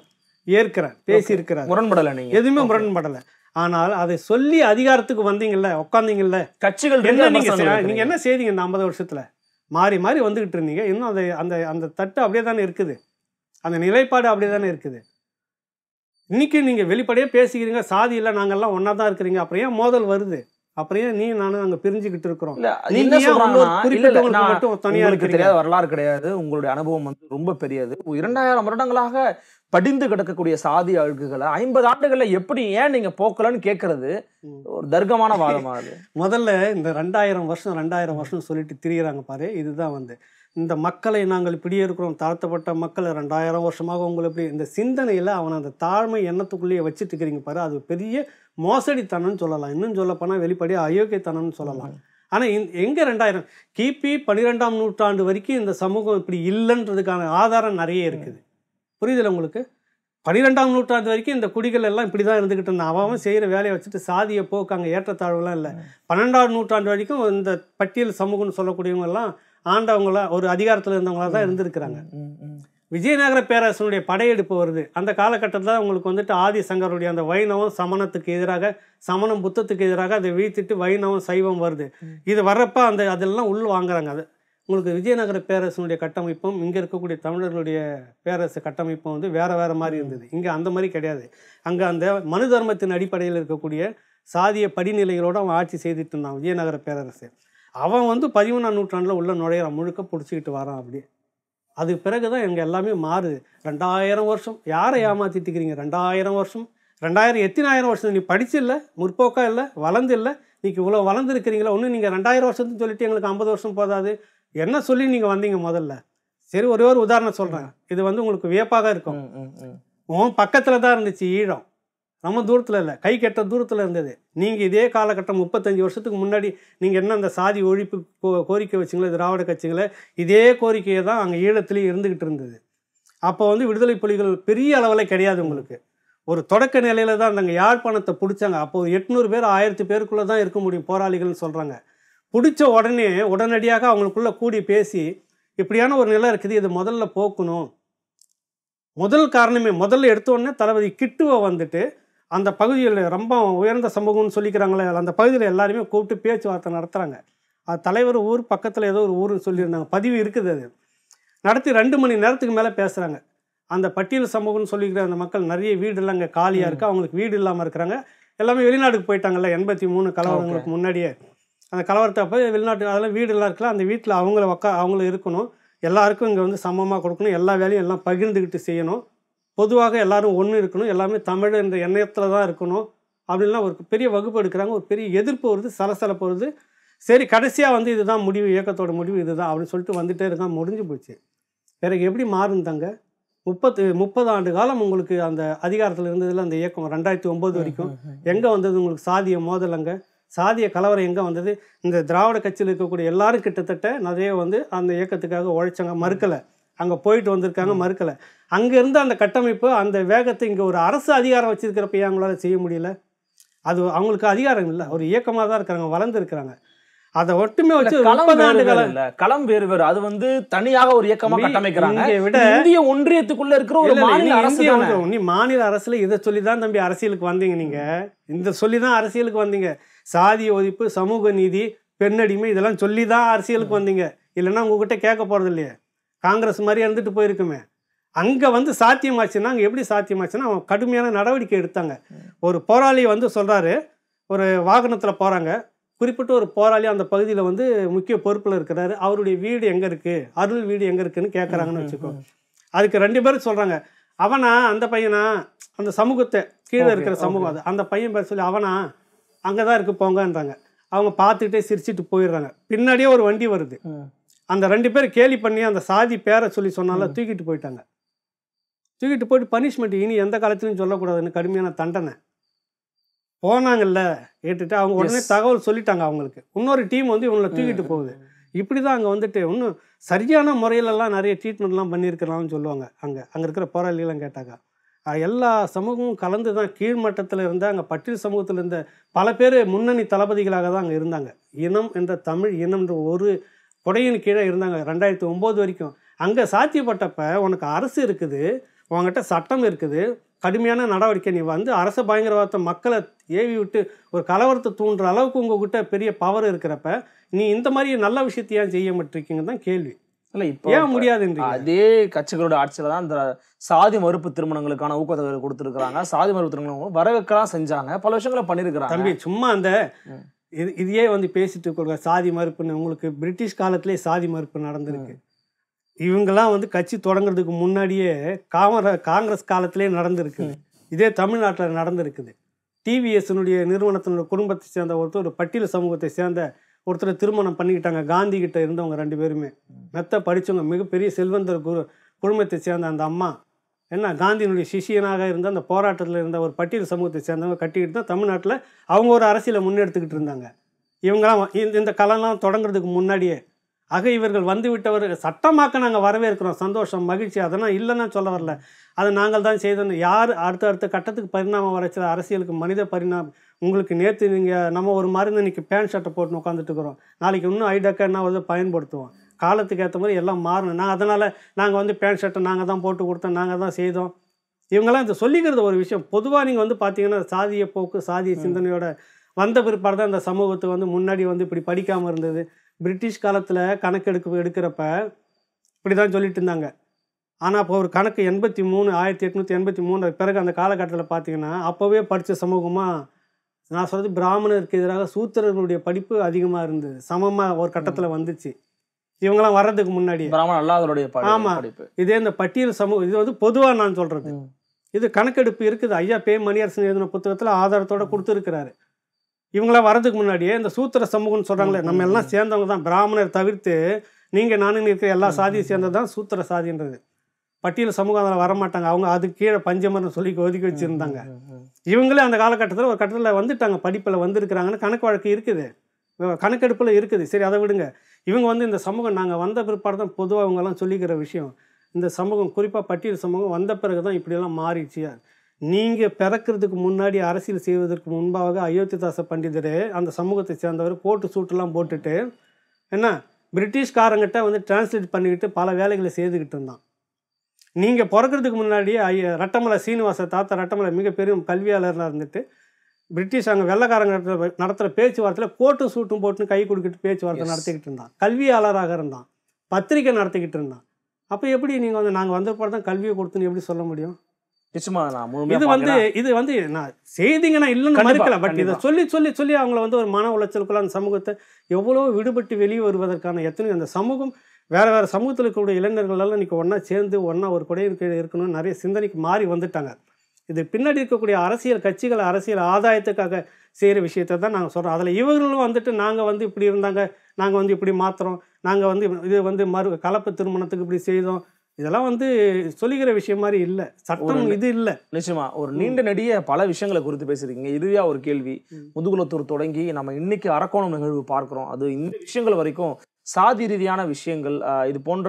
ஏற்கிறேன் பேசியிருக்கிறேன் முரண்படலை நீங்கள் எதுவுமே முரண்படலை ஆனால் அதை சொல்லி அதிகாரத்துக்கு வந்தீங்கல்ல உட்காந்தீங்கல்ல கட்சிகள் என்ன நீங்கள் நீங்கள் என்ன செய்தீங்க இந்த ஐம்பது வருஷத்தில் மாறி மாறி வந்துக்கிட்டு இருந்தீங்க இன்னும் அதை அந்த அந்த தட்டு அப்படியே தானே இருக்குது அந்த நிலைப்பாடு அப்படியே தானே இருக்குது இன்றைக்கி நீங்கள் வெளிப்படையாக பேசிக்கிறீங்க சாதி இல்லை நாங்கள்லாம் ஒன்றா தான் இருக்கிறீங்க அப்புறம் ஏன் மோதல் வருது அப்படியே நீ நானும் அங்க பிரிஞ்சுக்கிட்டு இருக்கிறோம் உங்களுக்கு தெரியாத வரலாறு கிடையாது உங்களுடைய அனுபவம் வந்து ரொம்ப பெரியது இரண்டாயிரம் வருடங்களாக படிந்து கிடக்கக்கூடிய சாதி அழுக்குகளை ஐம்பது ஆண்டுகள்ல எப்படி ஏன் நீங்க போக்கலன்னு கேட்கறது ஒரு தர்க்கமான வாதமாக முதல்ல இந்த ரெண்டாயிரம் வருஷம் ரெண்டாயிரம் வருஷம் சொல்லிட்டு திரியிறாங்க பாரு இதுதான் வந்து இந்த மக்களை நாங்கள் இப்படியே இருக்கிறோம் தாழ்த்தப்பட்ட மக்கள் ரெண்டாயிரம் வருஷமாக உங்களை இப்படி இந்த சிந்தனையில் அவனை அந்த தாழ்மை எண்ணத்துக்குள்ளேயே வச்சுட்டு இருக்கிறீங்க பாரு அது பெரிய மோசடித்தனம்னு சொல்லலாம் இன்னும் சொல்லப்போனால் வெளிப்படையாக அயோக்கியத்தனம்னு சொல்லலாம் ஆனால் இந் எங்கே ரெண்டாயிரம் கிபி பன்னிரெண்டாம் நூற்றாண்டு வரைக்கும் இந்த சமூகம் இப்படி இல்லைன்றதுக்கான ஆதாரம் நிறைய இருக்குது புரியுதுல உங்களுக்கு பன்னிரெண்டாம் நூற்றாண்டு வரைக்கும் இந்த குடிகள் எல்லாம் இப்படி தான் இருந்துக்கிட்டு இருந்தான் அவன் செய்கிற வேலையை வச்சுட்டு சாதியை போக்கு அங்கே ஏற்றத்தாழ்வுலாம் இல்லை பன்னெண்டாம் நூற்றாண்டு வரைக்கும் இந்த பட்டியல் சமூகம்னு சொல்லக்கூடியவங்கெல்லாம் ஆண்டவங்களா ஒரு அதிகாரத்தில் இருந்தவங்களா தான் இருந்திருக்கிறாங்க விஜயநகர பேரரசனுடைய படையெடுப்பு வருது அந்த காலகட்டத்தில் தான் உங்களுக்கு வந்துட்டு ஆதி சங்கருடைய அந்த வைணவம் சமணத்துக்கு எதிராக சமணம் புத்தத்துக்கு எதிராக அதை வீழ்த்திட்டு வைணவம் சைவம் வருது இது வர்றப்ப அந்த அதெல்லாம் உள் வாங்குறாங்க அது உங்களுக்கு விஜயநகர பேரரசனுடைய கட்டமைப்பும் இங்கே இருக்கக்கூடிய தமிழர்களுடைய பேரரசு கட்டமைப்பும் வந்து வேறு வேறு மாதிரி இருந்தது இங்கே அந்த மாதிரி கிடையாது அங்கே அந்த மனு தர்மத்தின் அடிப்படையில் இருக்கக்கூடிய சாதிய படிநிலைகளோடு அவன் ஆட்சி செய்துட்டு இருந்தான் விஜயநகர பேரரசு அவன் வந்து பதிமூணாம் நூற்றாண்டில் உள்ளே நுழையிற முழுக்க பிடிச்சிக்கிட்டு வரான் அப்படியே அதுக்கு பிறகு தான் எங்கள் எல்லாமே மாறுது ரெண்டாயிரம் வருஷம் யாரை ஏமாற்றிட்டு இருக்கிறீங்க ரெண்டாயிரம் வருஷம் ரெண்டாயிரம் எத்தினாயிரம் வருஷம் நீ படிச்சில்ல முற்போக்காக இல்லை வளர்ந்து இல்லை நீங்கள் இவ்வளோ வளர்ந்துருக்கிறீங்களா ஒன்று நீங்கள் ரெண்டாயிரம் வருஷத்துன்னு சொல்லிட்டு எங்களுக்கு ஐம்பது வருஷம் போதாது என்ன சொல்லி நீங்கள் வந்தீங்க முதல்ல சரி ஒரே ஒரு உதாரணம் சொல்கிறேன் இது வந்து உங்களுக்கு வியப்பாக இருக்கும் உன் பக்கத்தில் தான் இருந்துச்சு ஈழம் நம்ம தூரத்தில் இல்லை கை கெட்ட தூரத்தில் இருந்தது நீங்கள் இதே காலகட்டம் முப்பத்தஞ்சு வருஷத்துக்கு முன்னாடி நீங்கள் என்ன அந்த சாதி ஒழிப்பு கோ கோரிக்கை வச்சிங்களே திராவிட கட்சிகளை இதே கோரிக்கையை தான் அங்கே ஈழத்துலேயும் இருந்துக்கிட்டு இருந்தது அப்போ வந்து விடுதலை புலிகள் பெரிய அளவில் கிடையாது உங்களுக்கு ஒரு தொடக்க நிலையில் தான் நாங்கள் யாழ்ப்பாணத்தை பிடிச்சாங்க அப்போது எட்நூறு பேர் ஆயிரத்து பேருக்குள்ளே தான் இருக்க முடியும் போராளிகள்னு சொல்கிறாங்க பிடிச்ச உடனே உடனடியாக அவங்களுக்குள்ளே கூடி பேசி இப்படியான ஒரு நிலை இருக்குது இதை முதல்ல போக்கணும் முதல் காரணமே முதல்ல எடுத்த உடனே தளபதி கிட்டுவை வந்துட்டு அந்த பகுதியில் ரொம்ப உயர்ந்த சமூகம்னு சொல்லிக்கிறாங்களே அந்த பகுதியில் எல்லாருமே கூப்பிட்டு பேச்சுவார்த்தை நடத்துகிறாங்க அது தலைவர் ஊர் பக்கத்தில் ஏதோ ஒரு ஊர்னு சொல்லியிருந்தாங்க பதிவு இருக்குது அது நடத்தி ரெண்டு மணி நேரத்துக்கு மேலே பேசுகிறாங்க அந்த பட்டியல் சமூகம்னு சொல்லிக்கிற அந்த மக்கள் நிறைய வீடெல்லாம் இங்கே காலியாக இருக்குது அவங்களுக்கு வீடு இல்லாமல் இருக்கிறாங்க எல்லாமே வெளிநாட்டுக்கு போயிட்டாங்கல்ல எண்பத்தி மூணு கலவரங்களுக்கு முன்னாடியே அந்த கலவரத்தை அப்போ வெளிநாட்டு அதெல்லாம் வீடெல்லாம் இருக்கலாம் அந்த வீட்டில் அவங்கள உக்கா அவங்கள இருக்கணும் எல்லாருக்கும் இங்கே வந்து சமமாக கொடுக்கணும் எல்லா வேலையும் எல்லாம் பகிர்ந்துக்கிட்டு செய்யணும் பொதுவாக எல்லோரும் ஒன்று இருக்கணும் எல்லாமே தமிழ் என்ற எண்ணத்தில் தான் இருக்கணும் அப்படின்லாம் ஒரு பெரிய வகுப்பு எடுக்கிறாங்க ஒரு பெரிய எதிர்ப்பு வருது சலசலப்பு வருது சரி கடைசியாக வந்து இதுதான் முடிவு இயக்கத்தோட முடிவு இதுதான் அப்படின்னு சொல்லிட்டு வந்துகிட்டே இருந்தால் முடிஞ்சு போச்சு பிறகு எப்படி மாறுந்தாங்க முப்பத்து முப்பது ஆண்டு காலம் உங்களுக்கு அந்த அதிகாரத்தில் இருந்ததில் அந்த இயக்கம் ரெண்டாயிரத்தி ஒம்பது வரைக்கும் எங்கே வந்தது உங்களுக்கு சாதிய மோதலங்க சாதிய கலவரம் எங்கே வந்தது இந்த திராவிட கட்சியில் இருக்கக்கூடிய எல்லாரும் கிட்டத்தட்ட நிறைய வந்து அந்த இயக்கத்துக்காக உழைச்சாங்க மறுக்கலை அங்கே போயிட்டு வந்திருக்காங்க மறுக்கலை அங்கேருந்து இருந்த அந்த கட்டமைப்பு அந்த வேகத்தை இங்கே ஒரு அரசு அதிகாரம் ஏன் அவங்களால செய்ய முடியல அது அவங்களுக்கு அதிகாரம் இல்லை ஒரு இயக்கமாக தான் இருக்கிறாங்க இருக்கிறாங்க அதை ஒட்டுமே வச்சு களம் இல்ல களம் வேறு வேறு அது வந்து தனியாக ஒரு இயக்கமா கட்டமைக்கிறாங்க விட இந்திய ஒன்றியத்துக்குள்ள இருக்கிற ஒரு மாநில அரசு நீ மாநில அரசுல இதை சொல்லி தான் தம்பி அரசியலுக்கு வந்தீங்க நீங்க இந்த சொல்லி தான் அரசியலுக்கு வந்தீங்க சாதி ஒதிப்பு சமூக நீதி பெண்ணடிமை இதெல்லாம் சொல்லி தான் அரசியலுக்கு வந்தீங்க இல்லைன்னா உங்ககிட்ட கேட்க போறது இல்லையே காங்கிரஸ் மாதிரி இருந்துட்டு போயிருக்குமே அங்கே வந்து சாத்தியமாச்சுன்னா அங்கே எப்படி சாத்தியமாச்சுன்னா அவன் கடுமையான நடவடிக்கை எடுத்தாங்க ஒரு போராளி வந்து சொல்கிறாரு ஒரு வாகனத்தில் போகிறாங்க குறிப்பிட்ட ஒரு போராளி அந்த பகுதியில் வந்து முக்கிய பொறுப்பில் இருக்கிறாரு அவருடைய வீடு எங்கே இருக்குது அருள் வீடு எங்கே இருக்குதுன்னு கேட்குறாங்கன்னு வச்சுக்கோ அதுக்கு ரெண்டு பேரும் சொல்கிறாங்க அவனா அந்த பையனா அந்த சமூகத்தை கீழே இருக்கிற சமூகம் அது அந்த பையன் பேர் சொல்லி அவனா அங்கே தான் இருக்கு போங்கன்றாங்க அவங்க பார்த்துக்கிட்டே சிரிச்சிட்டு போயிடுறாங்க பின்னாடியே ஒரு வண்டி வருது அந்த ரெண்டு பேர் கேலி பண்ணி அந்த சாதி பேரை சொல்லி சொன்னால தூக்கிட்டு போயிட்டாங்க தூக்கிட்டு போயிட்டு பனிஷ்மெண்ட் இனி எந்த காலத்துலையும் சொல்லக்கூடாதுன்னு கடுமையான தண்டனை போனாங்கல்ல கேட்டுட்டு அவங்க உடனே தகவல் சொல்லிட்டாங்க அவங்களுக்கு இன்னொரு டீம் வந்து இவங்களை தூக்கிட்டு போகுது இப்படி தான் அங்கே வந்துட்டு இன்னும் சரியான முறையிலலாம் நிறைய ட்ரீட்மெண்ட்லாம் பண்ணியிருக்கலாம்னு சொல்லுவாங்க அங்கே அங்கே இருக்கிற போராளிகள்லாம் கேட்டாங்க எல்லா சமூகமும் கலந்து தான் கீழ்மட்டத்தில் இருந்த அங்கே பட்டியல் சமூகத்தில் இருந்த பல பேர் முன்னணி தளபதிகளாக தான் அங்கே இருந்தாங்க இனம் என்ற தமிழ் இனம்ன்ற ஒரு புடையின் கீழே இருந்தாங்க ரெண்டாயிரத்தி ஒம்பது வரைக்கும் அங்கே சாத்தியப்பட்டப்ப உனக்கு அரசு இருக்குது உங்ககிட்ட சட்டம் இருக்குது கடுமையான நடவடிக்கை நீ வந்து அரசு பயங்கரவாதத்தை மக்களை ஏவி விட்டு ஒரு கலவரத்தை தூண்டுற அளவுக்கு உங்ககிட்ட பெரிய பவர் இருக்கிறப்ப நீ இந்த மாதிரி நல்ல விஷயத்தையான் செய்ய மாட்டிருக்கீங்க தான் கேள்வி இல்லை இப்போ ஏன் முடியாதுன்றீங்க அதே கட்சிகளோட ஆட்சியில் தான் இந்த சாதி மறுப்பு திருமணங்களுக்கான ஊக்கத்தொகை கொடுத்துருக்குறாங்க சாதி மறுப்பு திருமணங்களும் வரவேற்கலாம் செஞ்சாங்க பல விஷயங்களை பண்ணியிருக்கிறாங்க தம்பி சும்மா அந்த இது இதையே வந்து பேசிட்டு இருக்கோங்க சாதி மறுப்புன்னு உங்களுக்கு பிரிட்டிஷ் காலத்திலே சாதி மறுப்பு நடந்திருக்கு இவங்கெல்லாம் வந்து கட்சி தொடங்குறதுக்கு முன்னாடியே காமர காங்கிரஸ் காலத்திலே நடந்திருக்குது இதே தமிழ்நாட்டில் நடந்திருக்குது டிவிஎஸ்னுடைய நிறுவனத்தினுடைய குடும்பத்தை சேர்ந்த ஒருத்தர் ஒரு பட்டியல் சமூகத்தை சேர்ந்த ஒருத்தர் திருமணம் பண்ணிக்கிட்டாங்க காந்தி கிட்ட இருந்தவங்க ரெண்டு பேருமே மெத்த படித்தவங்க மிகப்பெரிய செல்வந்தர் குரு குடும்பத்தை சேர்ந்த அந்த அம்மா என்ன காந்தியினுடைய சிஷியனாக இருந்த அந்த போராட்டத்தில் இருந்த ஒரு பட்டியல் சமூகத்தை சேர்ந்தவங்க கட்டிக்கிட்டு தான் தமிழ்நாட்டில் அவங்க ஒரு அரசியலை முன்னெடுத்துக்கிட்டு இருந்தாங்க இவங்களாம் இந்த இந்த கலெல்லாம் தொடங்குறதுக்கு முன்னாடியே ஆக இவர்கள் வந்து விட்டவர் சட்டமாக்க நாங்கள் வரவேற்கிறோம் சந்தோஷம் மகிழ்ச்சி அதெல்லாம் இல்லைன்னு சொல்ல வரல அதை நாங்கள் தான் செய்தோன்னு யார் அடுத்த அடுத்த கட்டத்துக்கு பரிணாமம் வரைச்சல அரசியலுக்கு மனித பரிணாமம் உங்களுக்கு நேற்று நீங்கள் நம்ம ஒரு மாதிரி இன்னைக்கு பேண்ட் ஷர்ட்டை போட்டு உட்காந்துட்டு இருக்கிறோம் நாளைக்கு இன்னும் ஐடக்கா என்ன வந்து பயன்படுத்துவோம் காலத்துக்கு ஏற்ற மாதிரி எல்லாம் நான் அதனால் நாங்கள் வந்து பேண்ட் ஷர்ட்டை நாங்கள் தான் போட்டு கொடுத்தோம் நாங்கள் தான் செய்தோம் இவங்கெல்லாம் இந்த சொல்லிக்கிறது ஒரு விஷயம் பொதுவாக நீங்கள் வந்து பார்த்தீங்கன்னா சாதிய போக்கு சாதிய சிந்தனையோட வந்த பிற்பாடு தான் இந்த சமூகத்தை வந்து முன்னாடி வந்து இப்படி படிக்காமல் இருந்தது பிரிட்டிஷ் காலத்தில் எடுக்க எடுக்கிறப்ப இப்படி தான் சொல்லிட்டு இருந்தாங்க ஆனால் அப்போ ஒரு கணக்கு எண்பத்தி மூணு ஆயிரத்தி எட்நூற்றி எண்பத்தி மூணு பிறகு அந்த காலகட்டத்தில் பார்த்தீங்கன்னா அப்போவே படித்த சமூகமாக நான் சொல்கிறது பிராமணருக்கு எதிராக சூத்திரர்களுடைய படிப்பு அதிகமாக இருந்தது சமமாக ஒரு கட்டத்தில் வந்துச்சு இவங்கெல்லாம் வர்றதுக்கு முன்னாடி ஆமா ஆமாம் இதே இந்த பட்டியல் சமூகம் இது வந்து பொதுவாக நான் சொல்கிறது இது கணக்கெடுப்பு இருக்குது ஐயா பே மணியரசன் எழுதின புத்தகத்தில் ஆதாரத்தோட கொடுத்துருக்கிறாரு இவங்களாம் வர்றதுக்கு முன்னாடியே இந்த சூத்திர சமூகம்னு சொல்கிறாங்களே நம்ம எல்லாம் சேர்ந்தவங்க தான் பிராமணர் தவிர்த்து நீங்கள் நானும் இருக்கிற எல்லா சாதியும் சேர்ந்தது தான் சூத்திர சாதின்றது பட்டியல் சமூகம் அதில் வரமாட்டாங்க அவங்க அது கீழே பஞ்சமரம் சொல்லி ஒதுக்கி வச்சுருந்தாங்க இவங்களே அந்த காலகட்டத்தில் ஒரு கட்டத்தில் வந்துட்டாங்க படிப்பில் வந்திருக்கிறாங்கன்னு கணக்கு வழக்கு இருக்குது கணக்கெடுப்பில் இருக்குது சரி அதை விடுங்க இவங்க வந்து இந்த சமூகம் நாங்கள் வந்த பிற்பாடு தான் பொதுவாக அவங்கெல்லாம் சொல்லிக்கிற விஷயம் இந்த சமூகம் குறிப்பாக பட்டியல் சமூகம் வந்த பிறகு தான் இப்படியெல்லாம் மாறிடுச்சு நீங்கள் பிறக்கிறதுக்கு முன்னாடி அரசியல் செய்வதற்கு முன்பாக அயோத்திதாச பண்டிதர் அந்த சமூகத்தை சேர்ந்தவர் போட்டு சூட்டெல்லாம் போட்டுட்டு என்ன பிரிட்டிஷ்காரங்கிட்ட வந்து டிரான்ஸ்லேட் பண்ணிக்கிட்டு பல வேலைகளை செய்துக்கிட்டு இருந்தான் நீங்கள் பிறக்கிறதுக்கு முன்னாடி ஐய ரட்டமலை சீனிவாச தாத்தா ரட்டமலை மிகப்பெரிய கல்வியாளராக இருந்துட்டு பிரிட்டிஷ் அங்கே வெள்ளக்காரங்க நடத்துகிற பேச்சுவார்த்தையில் கோட்டும் சூட்டும் போட்டுன்னு கை கொடுக்கிட்டு பேச்சுவார்த்தை நடத்திக்கிட்டு இருந்தான் கல்வியாளராக இருந்தான் பத்திரிக்கை நடத்திக்கிட்டு இருந்தான் அப்போ எப்படி நீங்கள் வந்து நாங்கள் வந்த தான் கல்வியை கொடுத்துன்னு எப்படி சொல்ல முடியும் இது வந்து இது வந்து நான் செய்திங்க நான் இல்லைன்னு மறுக்கல பட் இதை சொல்லி சொல்லி சொல்லி அவங்கள வந்து ஒரு மன உளைச்சலுக்குள்ள அந்த சமூகத்தை எவ்வளோ விடுபட்டு வெளியே வருவதற்கான எத்தனையோ அந்த சமூகம் வேறு வேறு சமூகத்தில் இருக்கக்கூடிய எல்லாம் இன்றைக்கி ஒன்றா சேர்ந்து ஒன்றா ஒரு கீழே இருக்கணும்னு நிறைய சிந்தனைக்கு மாறி வந்துட்டாங்க இது பின்னாடி இருக்கக்கூடிய அரசியல் கட்சிகள் அரசியல் ஆதாயத்துக்காக செய்கிற விஷயத்தை தான் நாங்கள் சொல்கிறோம் அதில் இவர்களும் வந்துட்டு நாங்கள் வந்து இப்படி இருந்தாங்க நாங்கள் வந்து இப்படி மாற்றுறோம் நாங்கள் வந்து இது வந்து மறு கலப்பு திருமணத்துக்கு இப்படி செய்தோம் இதெல்லாம் வந்து சொல்லிக்கிற விஷயம் மாதிரி இல்லை சட்டம் இது இல்லை நிச்சயமா ஒரு நீண்ட நெடிய பல விஷயங்களை குறித்து பேசுறீங்க இதுவே ஒரு கேள்வி முதுகுலத்தூர் தொடங்கி நம்ம இன்னைக்கு அரக்கோணம் நிகழ்வு பார்க்குறோம் அது இந்த விஷயங்கள் வரைக்கும் சாதி ரீதியான விஷயங்கள் இது போன்ற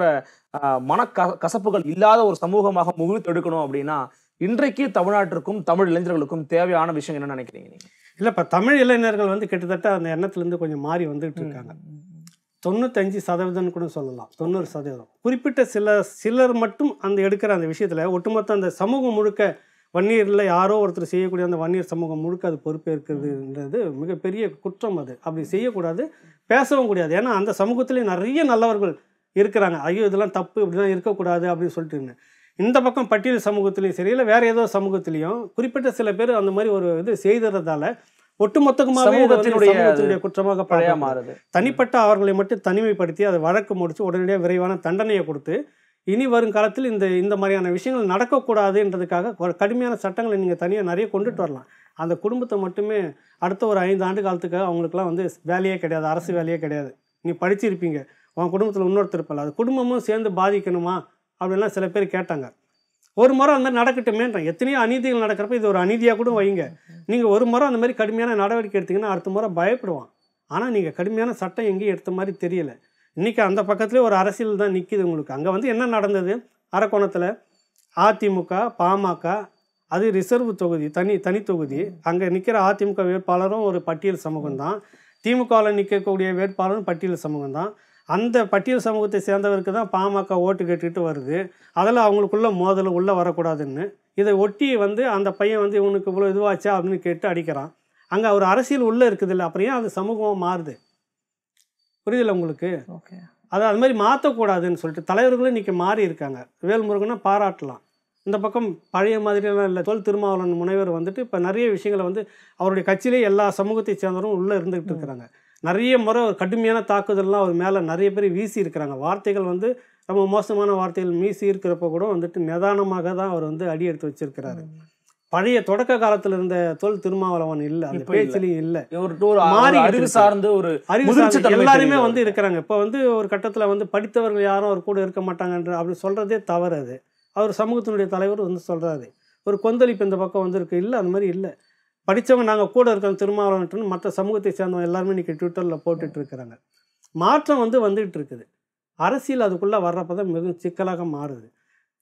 மன கசப்புகள் இல்லாத ஒரு சமூகமாக முகிழ்த்தெடுக்கணும் அப்படின்னா இன்றைக்கு தமிழ்நாட்டிற்கும் தமிழ் இளைஞர்களுக்கும் தேவையான விஷயம் என்ன நினைக்கிறீங்க இல்லை இப்போ தமிழ் இளைஞர்கள் வந்து கிட்டத்தட்ட அந்த எண்ணத்துலேருந்து கொஞ்சம் மாறி வந்துகிட்டு இருக்காங்க தொண்ணூத்தஞ்சு சதவீதம்னு கூட சொல்லலாம் தொண்ணூறு சதவீதம் குறிப்பிட்ட சில சிலர் மட்டும் அந்த எடுக்கிற அந்த விஷயத்தில் ஒட்டுமொத்த அந்த சமூகம் முழுக்க வன்னியரில் யாரோ ஒருத்தர் செய்யக்கூடிய அந்த வன்னியர் சமூகம் முழுக்க அது பொறுப்பேற்கிறதுன்றது மிகப்பெரிய குற்றம் அது அப்படி செய்யக்கூடாது பேசவும் கூடாது ஏன்னா அந்த சமூகத்திலே நிறைய நல்லவர்கள் இருக்கிறாங்க ஐயோ இதெல்லாம் தப்பு இப்படிலாம் இருக்கக்கூடாது அப்படின்னு சொல்லிட்டு இருந்தேன் இந்த பக்கம் பட்டியல் சமூகத்திலையும் சரி இல்லை வேற ஏதோ சமூகத்திலையும் குறிப்பிட்ட சில பேர் அந்த மாதிரி ஒரு இது செய்ததால ஒட்டுமொத்தமாக குற்றமாக மாறுது தனிப்பட்ட அவர்களை மட்டும் தனிமைப்படுத்தி அதை வழக்கு முடிச்சு உடனடியாக விரைவான தண்டனையை கொடுத்து இனி வரும் காலத்தில் இந்த இந்த மாதிரியான விஷயங்கள் நடக்கக்கூடாதுன்றதுக்காக கடுமையான சட்டங்களை நீங்கள் தனியாக நிறைய கொண்டுட்டு வரலாம் அந்த குடும்பத்தை மட்டுமே அடுத்த ஒரு ஐந்து ஆண்டு காலத்துக்கு அவங்களுக்குலாம் வந்து வேலையே கிடையாது அரசு வேலையே கிடையாது நீ படிச்சிருப்பீங்க உன் குடும்பத்தில் இன்னொருத்தர் இருப்பல அது குடும்பமும் சேர்ந்து பாதிக்கணுமா அப்படின்லாம் சில பேர் கேட்டாங்க ஒரு முறை அந்த மாதிரி நடக்கட்டுமேன்றேன் எத்தனையோ அநீதிகள் நடக்கிறப்ப இது ஒரு அநீதியாக கூட வைங்க நீங்கள் ஒரு முறை அந்த மாதிரி கடுமையான நடவடிக்கை எடுத்திங்கன்னா அடுத்த முறை பயப்படுவான் ஆனால் நீங்கள் கடுமையான சட்டம் எங்கேயும் எடுத்த மாதிரி தெரியல இன்றைக்கி அந்த பக்கத்துலேயே ஒரு அரசியல் தான் நிற்கிது உங்களுக்கு அங்கே வந்து என்ன நடந்தது அரக்கோணத்தில் அதிமுக பாமக அது ரிசர்வ் தொகுதி தனி தனி தொகுதி அங்கே நிற்கிற அதிமுக வேட்பாளரும் ஒரு பட்டியல் சமூகம் தான் திமுகவில் நிற்கக்கூடிய வேட்பாளரும் பட்டியல் சமூகம் தான் அந்த பட்டியல் சமூகத்தை சேர்ந்தவருக்கு தான் பாமக ஓட்டு கேட்டுக்கிட்டு வருது அதில் அவங்களுக்குள்ள மோதல் உள்ளே வரக்கூடாதுன்னு இதை ஒட்டி வந்து அந்த பையன் வந்து இவனுக்கு இவ்வளோ இதுவாச்சா அப்படின்னு கேட்டு அடிக்கிறான் அங்கே அவர் அரசியல் உள்ளே இருக்குது இல்லை அப்புறம் ஏன் அந்த சமூகமாக மாறுது புரியுதில்ல உங்களுக்கு ஓகே அது அது மாதிரி மாற்றக்கூடாதுன்னு சொல்லிட்டு தலைவர்களும் இன்றைக்கி மாறி இருக்காங்க வேல்முருகனை பாராட்டலாம் இந்த பக்கம் பழைய மாதிரியெல்லாம் இல்லை தோல் திருமாவளவன் முனைவர் வந்துட்டு இப்போ நிறைய விஷயங்களை வந்து அவருடைய கட்சியிலே எல்லா சமூகத்தை சேர்ந்தவரும் உள்ளே இருந்துகிட்டு இருக்கிறாங்க நிறைய முறை ஒரு கடுமையான தாக்குதல்லாம் அவர் மேலே நிறைய பேர் வீசி இருக்கிறாங்க வார்த்தைகள் வந்து ரொம்ப மோசமான வார்த்தைகள் மீசி இருக்கிறப்ப கூட வந்துட்டு நிதானமாக தான் அவர் வந்து அடி எடுத்து வச்சிருக்கிறாரு பழைய தொடக்க காலத்தில் இருந்த தோல் திருமாவளவன் இல்லை அந்த பேச்சிலையும் இல்லை மாறி அறிவு சார்ந்து ஒரு அறிவு எல்லாருமே வந்து இருக்கிறாங்க இப்போ வந்து ஒரு கட்டத்தில் வந்து படித்தவர்கள் யாரும் அவர் கூட இருக்க மாட்டாங்கன்ற அப்படி சொல்கிறதே தவறு அது அவர் சமூகத்தினுடைய தலைவர் வந்து சொல்கிறாரு ஒரு கொந்தளிப்பு இந்த பக்கம் வந்து இருக்கு இல்லை அந்த மாதிரி இல்லை படித்தவங்க நாங்கள் கூட இருக்கோம் திருமாவளவன் மற்ற சமூகத்தை சேர்ந்தவங்க எல்லாருமே இன்றைக்கி ட்விட்டரில் போட்டுட்டு இருக்கிறாங்க மாற்றம் வந்து வந்துகிட்டு இருக்குது அரசியல் அதுக்குள்ளே வர்றப்போ தான் மிகவும் சிக்கலாக மாறுது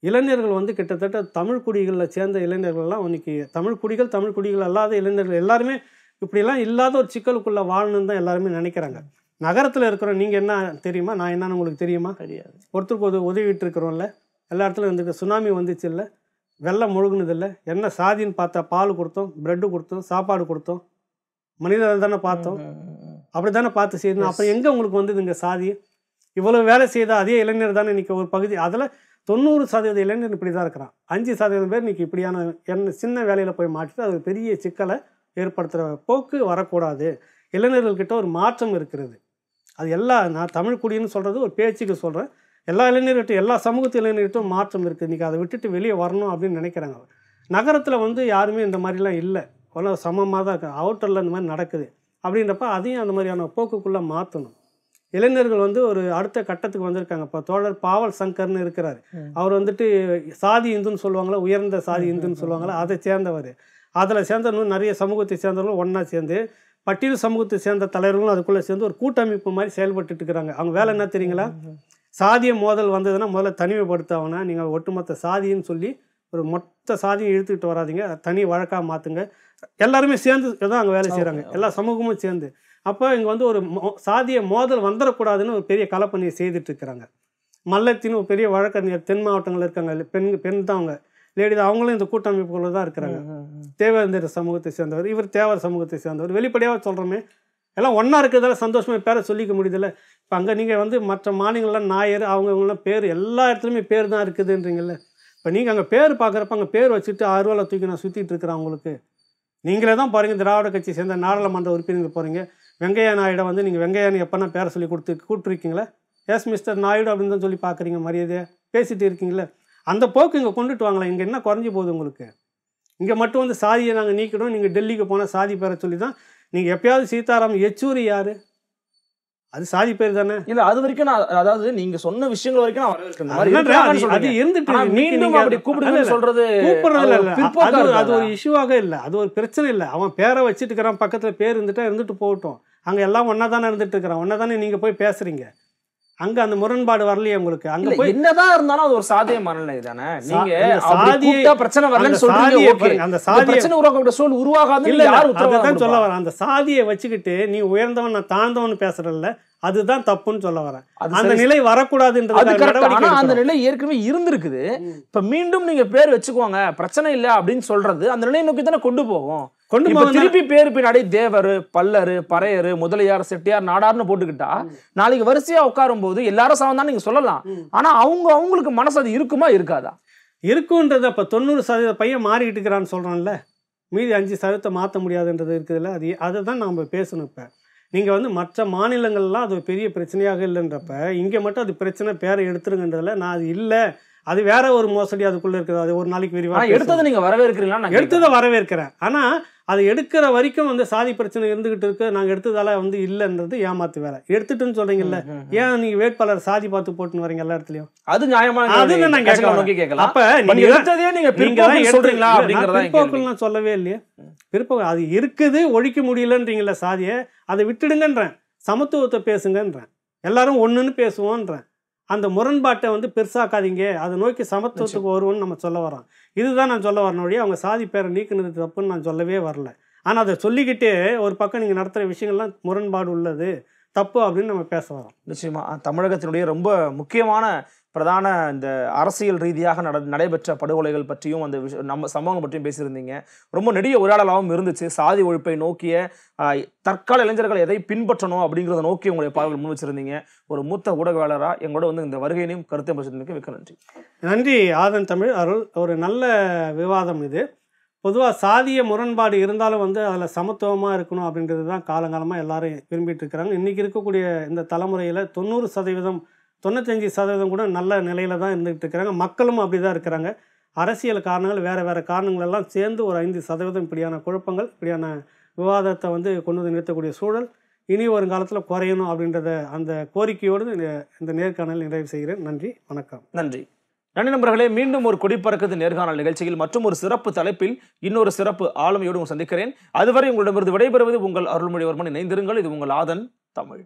இளைஞர்கள் வந்து கிட்டத்தட்ட தமிழ் குடிகளில் சேர்ந்த இளைஞர்கள்லாம் இன்றைக்கி தமிழ் குடிகள் தமிழ் குடிகள் அல்லாத இளைஞர்கள் எல்லாருமே இப்படிலாம் இல்லாத ஒரு சிக்கலுக்குள்ளே வாழணும்னு தான் எல்லாருமே நினைக்கிறாங்க நகரத்தில் இருக்கிறோம் நீங்கள் என்ன தெரியுமா நான் என்னன்னு உங்களுக்கு தெரியுமா தெரியாது ஒருத்தருக்கு உதவிட்டு இருக்கிறோம்ல எல்லா இடத்துலையும் வந்துட்டு சுனாமி வந்துச்சு இல்லை வெள்ளம் முழுகுனதில்ல என்ன சாதின்னு பார்த்தா பால் கொடுத்தோம் பிரெட்டு கொடுத்தோம் சாப்பாடு கொடுத்தோம் மனிதர்கள் தானே பார்த்தோம் அப்படி தானே பார்த்து செய்யணும் அப்புறம் எங்கே உங்களுக்கு வந்தது இங்கே சாதி இவ்வளோ வேலை செய்தால் அதே இளைஞர் தானே இன்றைக்கி ஒரு பகுதி அதில் தொண்ணூறு சதவீத இளைஞர் இப்படி தான் இருக்கிறான் அஞ்சு சதவீதம் பேர் இன்றைக்கி இப்படியான என்ன சின்ன வேலையில் போய் மாற்றிட்டு அது பெரிய சிக்கலை ஏற்படுத்துகிற போக்கு வரக்கூடாது இளைஞர்கள்கிட்ட ஒரு மாற்றம் இருக்கிறது அது எல்லா நான் தமிழ் குடின்னு சொல்கிறது ஒரு பேச்சுக்கு சொல்கிறேன் எல்லா இளைஞர்கிட்டும் எல்லா சமூகத்து இளைஞர்கிட்டும் மாற்றம் இருக்குது இன்றைக்கி அதை விட்டுட்டு வெளியே வரணும் அப்படின்னு நினைக்கிறாங்க நகரத்தில் வந்து யாருமே இந்த மாதிரிலாம் இல்லை ஒன்றும் சமமாக தான் இருக்குது அவுட்டரில் இந்த மாதிரி நடக்குது அப்படின்றப்ப அதையும் அந்த மாதிரியான போக்குக்குள்ளே மாற்றணும் இளைஞர்கள் வந்து ஒரு அடுத்த கட்டத்துக்கு வந்திருக்காங்க இப்போ தோழர் பாவல் சங்கர்னு இருக்கிறார் அவர் வந்துட்டு சாதி இந்துன்னு சொல்லுவாங்களா உயர்ந்த சாதி இந்துன்னு சொல்லுவாங்களா அதை சேர்ந்தவர் அதில் சேர்ந்தவங்க நிறைய சமூகத்தை சேர்ந்தவர்களும் ஒன்றா சேர்ந்து பட்டியல் சமூகத்தை சேர்ந்த தலைவர்களும் அதுக்குள்ளே சேர்ந்து ஒரு கூட்டமைப்பு மாதிரி செயல்பட்டு இருக்கிறாங்க அவங்க வேலை என்ன தெரியுங்களா சாதிய மோதல் வந்ததுன்னா முதல்ல தனிமைப்படுத்த நீங்கள் ஒட்டுமொத்த சாதின்னு சொல்லி ஒரு மொத்த சாதியை இழுத்துக்கிட்டு வராதிங்க தனி வழக்காக மாற்றுங்க எல்லாருமே சேர்ந்து தான் அங்கே வேலை செய்கிறாங்க எல்லா சமூகமும் சேர்ந்து அப்போ இங்கே வந்து ஒரு சாதிய மோதல் வந்துடக்கூடாதுன்னு ஒரு பெரிய கலப்பணியை செய்துட்டு இருக்கிறாங்க மல்லத்தின்னு ஒரு பெரிய வழக்கறிஞர் தென் மாவட்டங்களில் இருக்காங்க பெண் பெண் தான் அவங்க லேடி தான் அவங்களும் இந்த கூட்டமைப்புகளில் தான் இருக்கிறாங்க தேவேந்திர சமூகத்தை சேர்ந்தவர் இவர் தேவர் சமூகத்தை சேர்ந்தவர் வெளிப்படையாக சொல்கிறோமே எல்லாம் ஒன்றா இருக்கிறதால சந்தோஷமாக பேரை சொல்லிக்க முடியுதில்ல இப்போ அங்கே நீங்கள் வந்து மற்ற மாநிலங்கள்லாம் நாயர் அவங்கவுங்களாம் பேர் எல்லா இடத்துலையுமே பேர் தான் இருக்குதுன்றீங்கல்ல இப்போ நீங்கள் அங்கே பேர் பார்க்குறப்ப அங்கே பேர் வச்சுட்டு அறுவாவில் தூக்கி நான் சுற்றிட்டு இருக்கிறேன் அவங்களுக்கு நீங்களே தான் பாருங்கள் திராவிட கட்சி சேர்ந்த நாடாளுமன்ற உறுப்பினர்கள் போகிறீங்க வெங்கையா நாயுடை வந்து நீங்கள் வெங்கையானு எப்போனா பேரை சொல்லி கொடுத்து கூப்பிட்டுருக்கீங்களே எஸ் மிஸ்டர் நாயுடு அப்படின்னு தான் சொல்லி பார்க்குறீங்க மரியாதையாக பேசிகிட்டு இருக்கீங்களே அந்த போக்கு இங்கே கொண்டுட்டு வாங்களேன் இங்கே என்ன குறைஞ்சி போகுது உங்களுக்கு இங்கே மட்டும் வந்து சாதியை நாங்கள் நீக்கிடும் நீங்கள் டெல்லிக்கு போனால் சாதி பேரை சொல்லி தான் நீங்கள் எப்பயாவது சீதாராம் யெச்சூரி யார் அது சாதி பேர் தானே இல்ல அது வரைக்கும் நான் அதாவது நீங்க சொன்ன விஷயங்கள் வரைக்கும் நான் வரவேற்கிறேன் அது இருந்துட்டு மீண்டும் அப்படி கூப்பிடுங்க சொல்றது கூப்பிடுறதுல இல்ல அது ஒரு இஷ்யூவாக இல்ல அது ஒரு பிரச்சனை இல்ல அவன் பேரை வச்சுட்டு இருக்கிறான் பக்கத்துல பேர் இருந்துட்டா இருந்துட்டு போகட்டும் அங்க எல்லாம் ஒன்னா தானே இருந்துட்டு இருக்கிறான் ஒன்னா தானே நீங்க போய் பேசுறீங்க அங்க அந்த முரண்பாடு வரலையே உங்களுக்கு அங்க போய் என்னதான் இருந்தாலும் அது ஒரு சாதிய மரநிலை தானே நீங்க சாதிய பிரச்சனை வரலன்னு சொல்றீங்க அந்த சாதிய பிரச்சனை உருவாக்கப்பட்ட உருவாகாது இல்ல சொல்ல வரேன் அந்த சாதியை வச்சுக்கிட்டு நீ உயர்ந்தவன் நான் தாழ்ந்தவன் இல்ல அதுதான் தப்புன்னு சொல்ல வரேன் அந்த நிலை வரக்கூடாதுன்றது அந்த நிலை ஏற்கனவே இருந்திருக்குது இப்ப மீண்டும் நீங்க பேர் வச்சுக்கோங்க பிரச்சனை இல்லை அப்படின்னு சொல்றது அந்த நிலையை நோக்கி தானே கொண்டு போகும் கொண்டு திருப்பி பேரு பின்னாடி தேவர் பல்லரு பறையர் முதலியார் செட்டியார் நாடார்னு போட்டுக்கிட்டா நாளைக்கு வரிசையா உட்காரும் போது எல்லாரும் சமம் தான் நீங்க சொல்லலாம் ஆனா அவங்க அவங்களுக்கு மனசு அது இருக்குமா இருக்காதா இருக்குன்றது அப்ப தொண்ணூறு சதவீத பையன் மாறிக்கிட்டு இருக்கிறான்னு சொல்றான்ல மீதி அஞ்சு சதவீதத்தை மாற்ற முடியாதுன்றது இருக்குதுல்ல அது அதை தான் நாம் பேசணும் இப்போ நீங்கள் வந்து மற்ற மாநிலங்கள்லாம் அது பெரிய பிரச்சனையாக இல்லைன்றப்ப இங்க மட்டும் அது பிரச்சனை பேரை எடுத்துருங்கன்றதில் நான் அது இல்லை அது வேற ஒரு மோசடி அதுக்குள்ள இருக்குது அது ஒரு நாளைக்கு விரிவாக எடுத்ததை நீங்க வரவேற்கிறீங்களா நான் எடுத்ததை வரவேற்கிறேன் ஆனா அது எடுக்கிற வரைக்கும் வந்து சாதி பிரச்சனை இருந்துகிட்டு இருக்கு நாங்க எடுத்ததால வந்து இல்லைன்றது ஏமாத்து வேலை எடுத்துட்டுன்னு சொல்றீங்கல்ல ஏன் நீங்க வேட்பாளர் சாதி பார்த்து போட்டுன்னு வரீங்க எல்லா இடத்துலயும் அது நியாயமான அது என்ன கேட்கலாம் அப்ப நீங்க எடுத்ததே நீங்க நீங்க சொல்றீங்களா அப்படிங்கறத நான் சொல்லவே இல்லையே பிற்போக்கு அது இருக்குது ஒழிக்க முடியலன்றீங்கல்ல சாதியை அதை விட்டுடுங்கன்றேன் சமத்துவத்தை பேசுங்கன்றேன் எல்லாரும் ஒண்ணுன்னு பேசுவோன்றேன் அந்த முரண்பாட்டை வந்து பெருசாக்காதீங்க அதை நோக்கி சமத்துவத்துக்கு வருவோம்னு நம்ம சொல்ல வரோம் இதுதான் நான் சொல்ல வரணும் வழி அவங்க சாதி பேரை நீக்கினது தப்புன்னு நான் சொல்லவே வரல ஆனால் அதை சொல்லிக்கிட்டே ஒரு பக்கம் நீங்கள் நடத்துகிற விஷயங்கள்லாம் முரண்பாடு உள்ளது தப்பு அப்படின்னு நம்ம பேச வரோம் நிச்சயமாக தமிழகத்தினுடைய ரொம்ப முக்கியமான பிரதான இந்த அரசியல் ரீதியாக நட நடைபெற்ற படுகொலைகள் பற்றியும் அந்த விஷ நம்ம சம்பவங்கள் பற்றியும் பேசியிருந்தீங்க ரொம்ப நெடிய உரையாடலாகவும் இருந்துச்சு சாதி ஒழிப்பை நோக்கிய தற்கால இளைஞர்கள் எதை பின்பற்றணும் அப்படிங்கிறத நோக்கி உங்களுடைய பார்வையில் முன் வச்சிருந்தீங்க ஒரு மூத்த ஊடகவாளராக எங்களோட வந்து இந்த வருகையினையும் கருத்தை பற்றி மிக்க நன்றி நன்றி ஆதன் தமிழ் அருள் ஒரு நல்ல விவாதம் இது பொதுவாக சாதிய முரண்பாடு இருந்தாலும் வந்து அதில் சமத்துவமாக இருக்கணும் அப்படின்றது தான் காலங்காலமாக எல்லாரும் விரும்பிட்டு இருக்கிறாங்க இன்றைக்கி இருக்கக்கூடிய இந்த தலைமுறையில் தொண்ணூறு சதவீதம் தொண்ணூத்தஞ்சு சதவீதம் கூட நல்ல நிலையில் தான் இருந்துகிட்டு இருக்கிறாங்க மக்களும் அப்படி தான் இருக்கிறாங்க அரசியல் காரணங்கள் வேறு வேறு காரணங்களெல்லாம் சேர்ந்து ஒரு ஐந்து சதவீதம் இப்படியான குழப்பங்கள் இப்படியான விவாதத்தை வந்து கொண்டு வந்து நிறுத்தக்கூடிய சூழல் இனி வருங்காலத்தில் குறையணும் அப்படின்றத அந்த கோரிக்கையோடு இந்த நேர்காணல் நிறைவு செய்கிறேன் நன்றி வணக்கம் நன்றி நன்றி நண்பர்களே மீண்டும் ஒரு குடிப்பறக்கிறது நேர்காணல் நிகழ்ச்சியில் மற்றும் ஒரு சிறப்பு தலைப்பில் இன்னொரு சிறப்பு ஆளுமையோடு சந்திக்கிறேன் அதுவரை உங்களிடமிருந்து விடைபெறுவது உங்கள் அருள்மொழிவர்மன் இணைந்திருங்கள் இது உங்கள் ஆதன் தமிழ்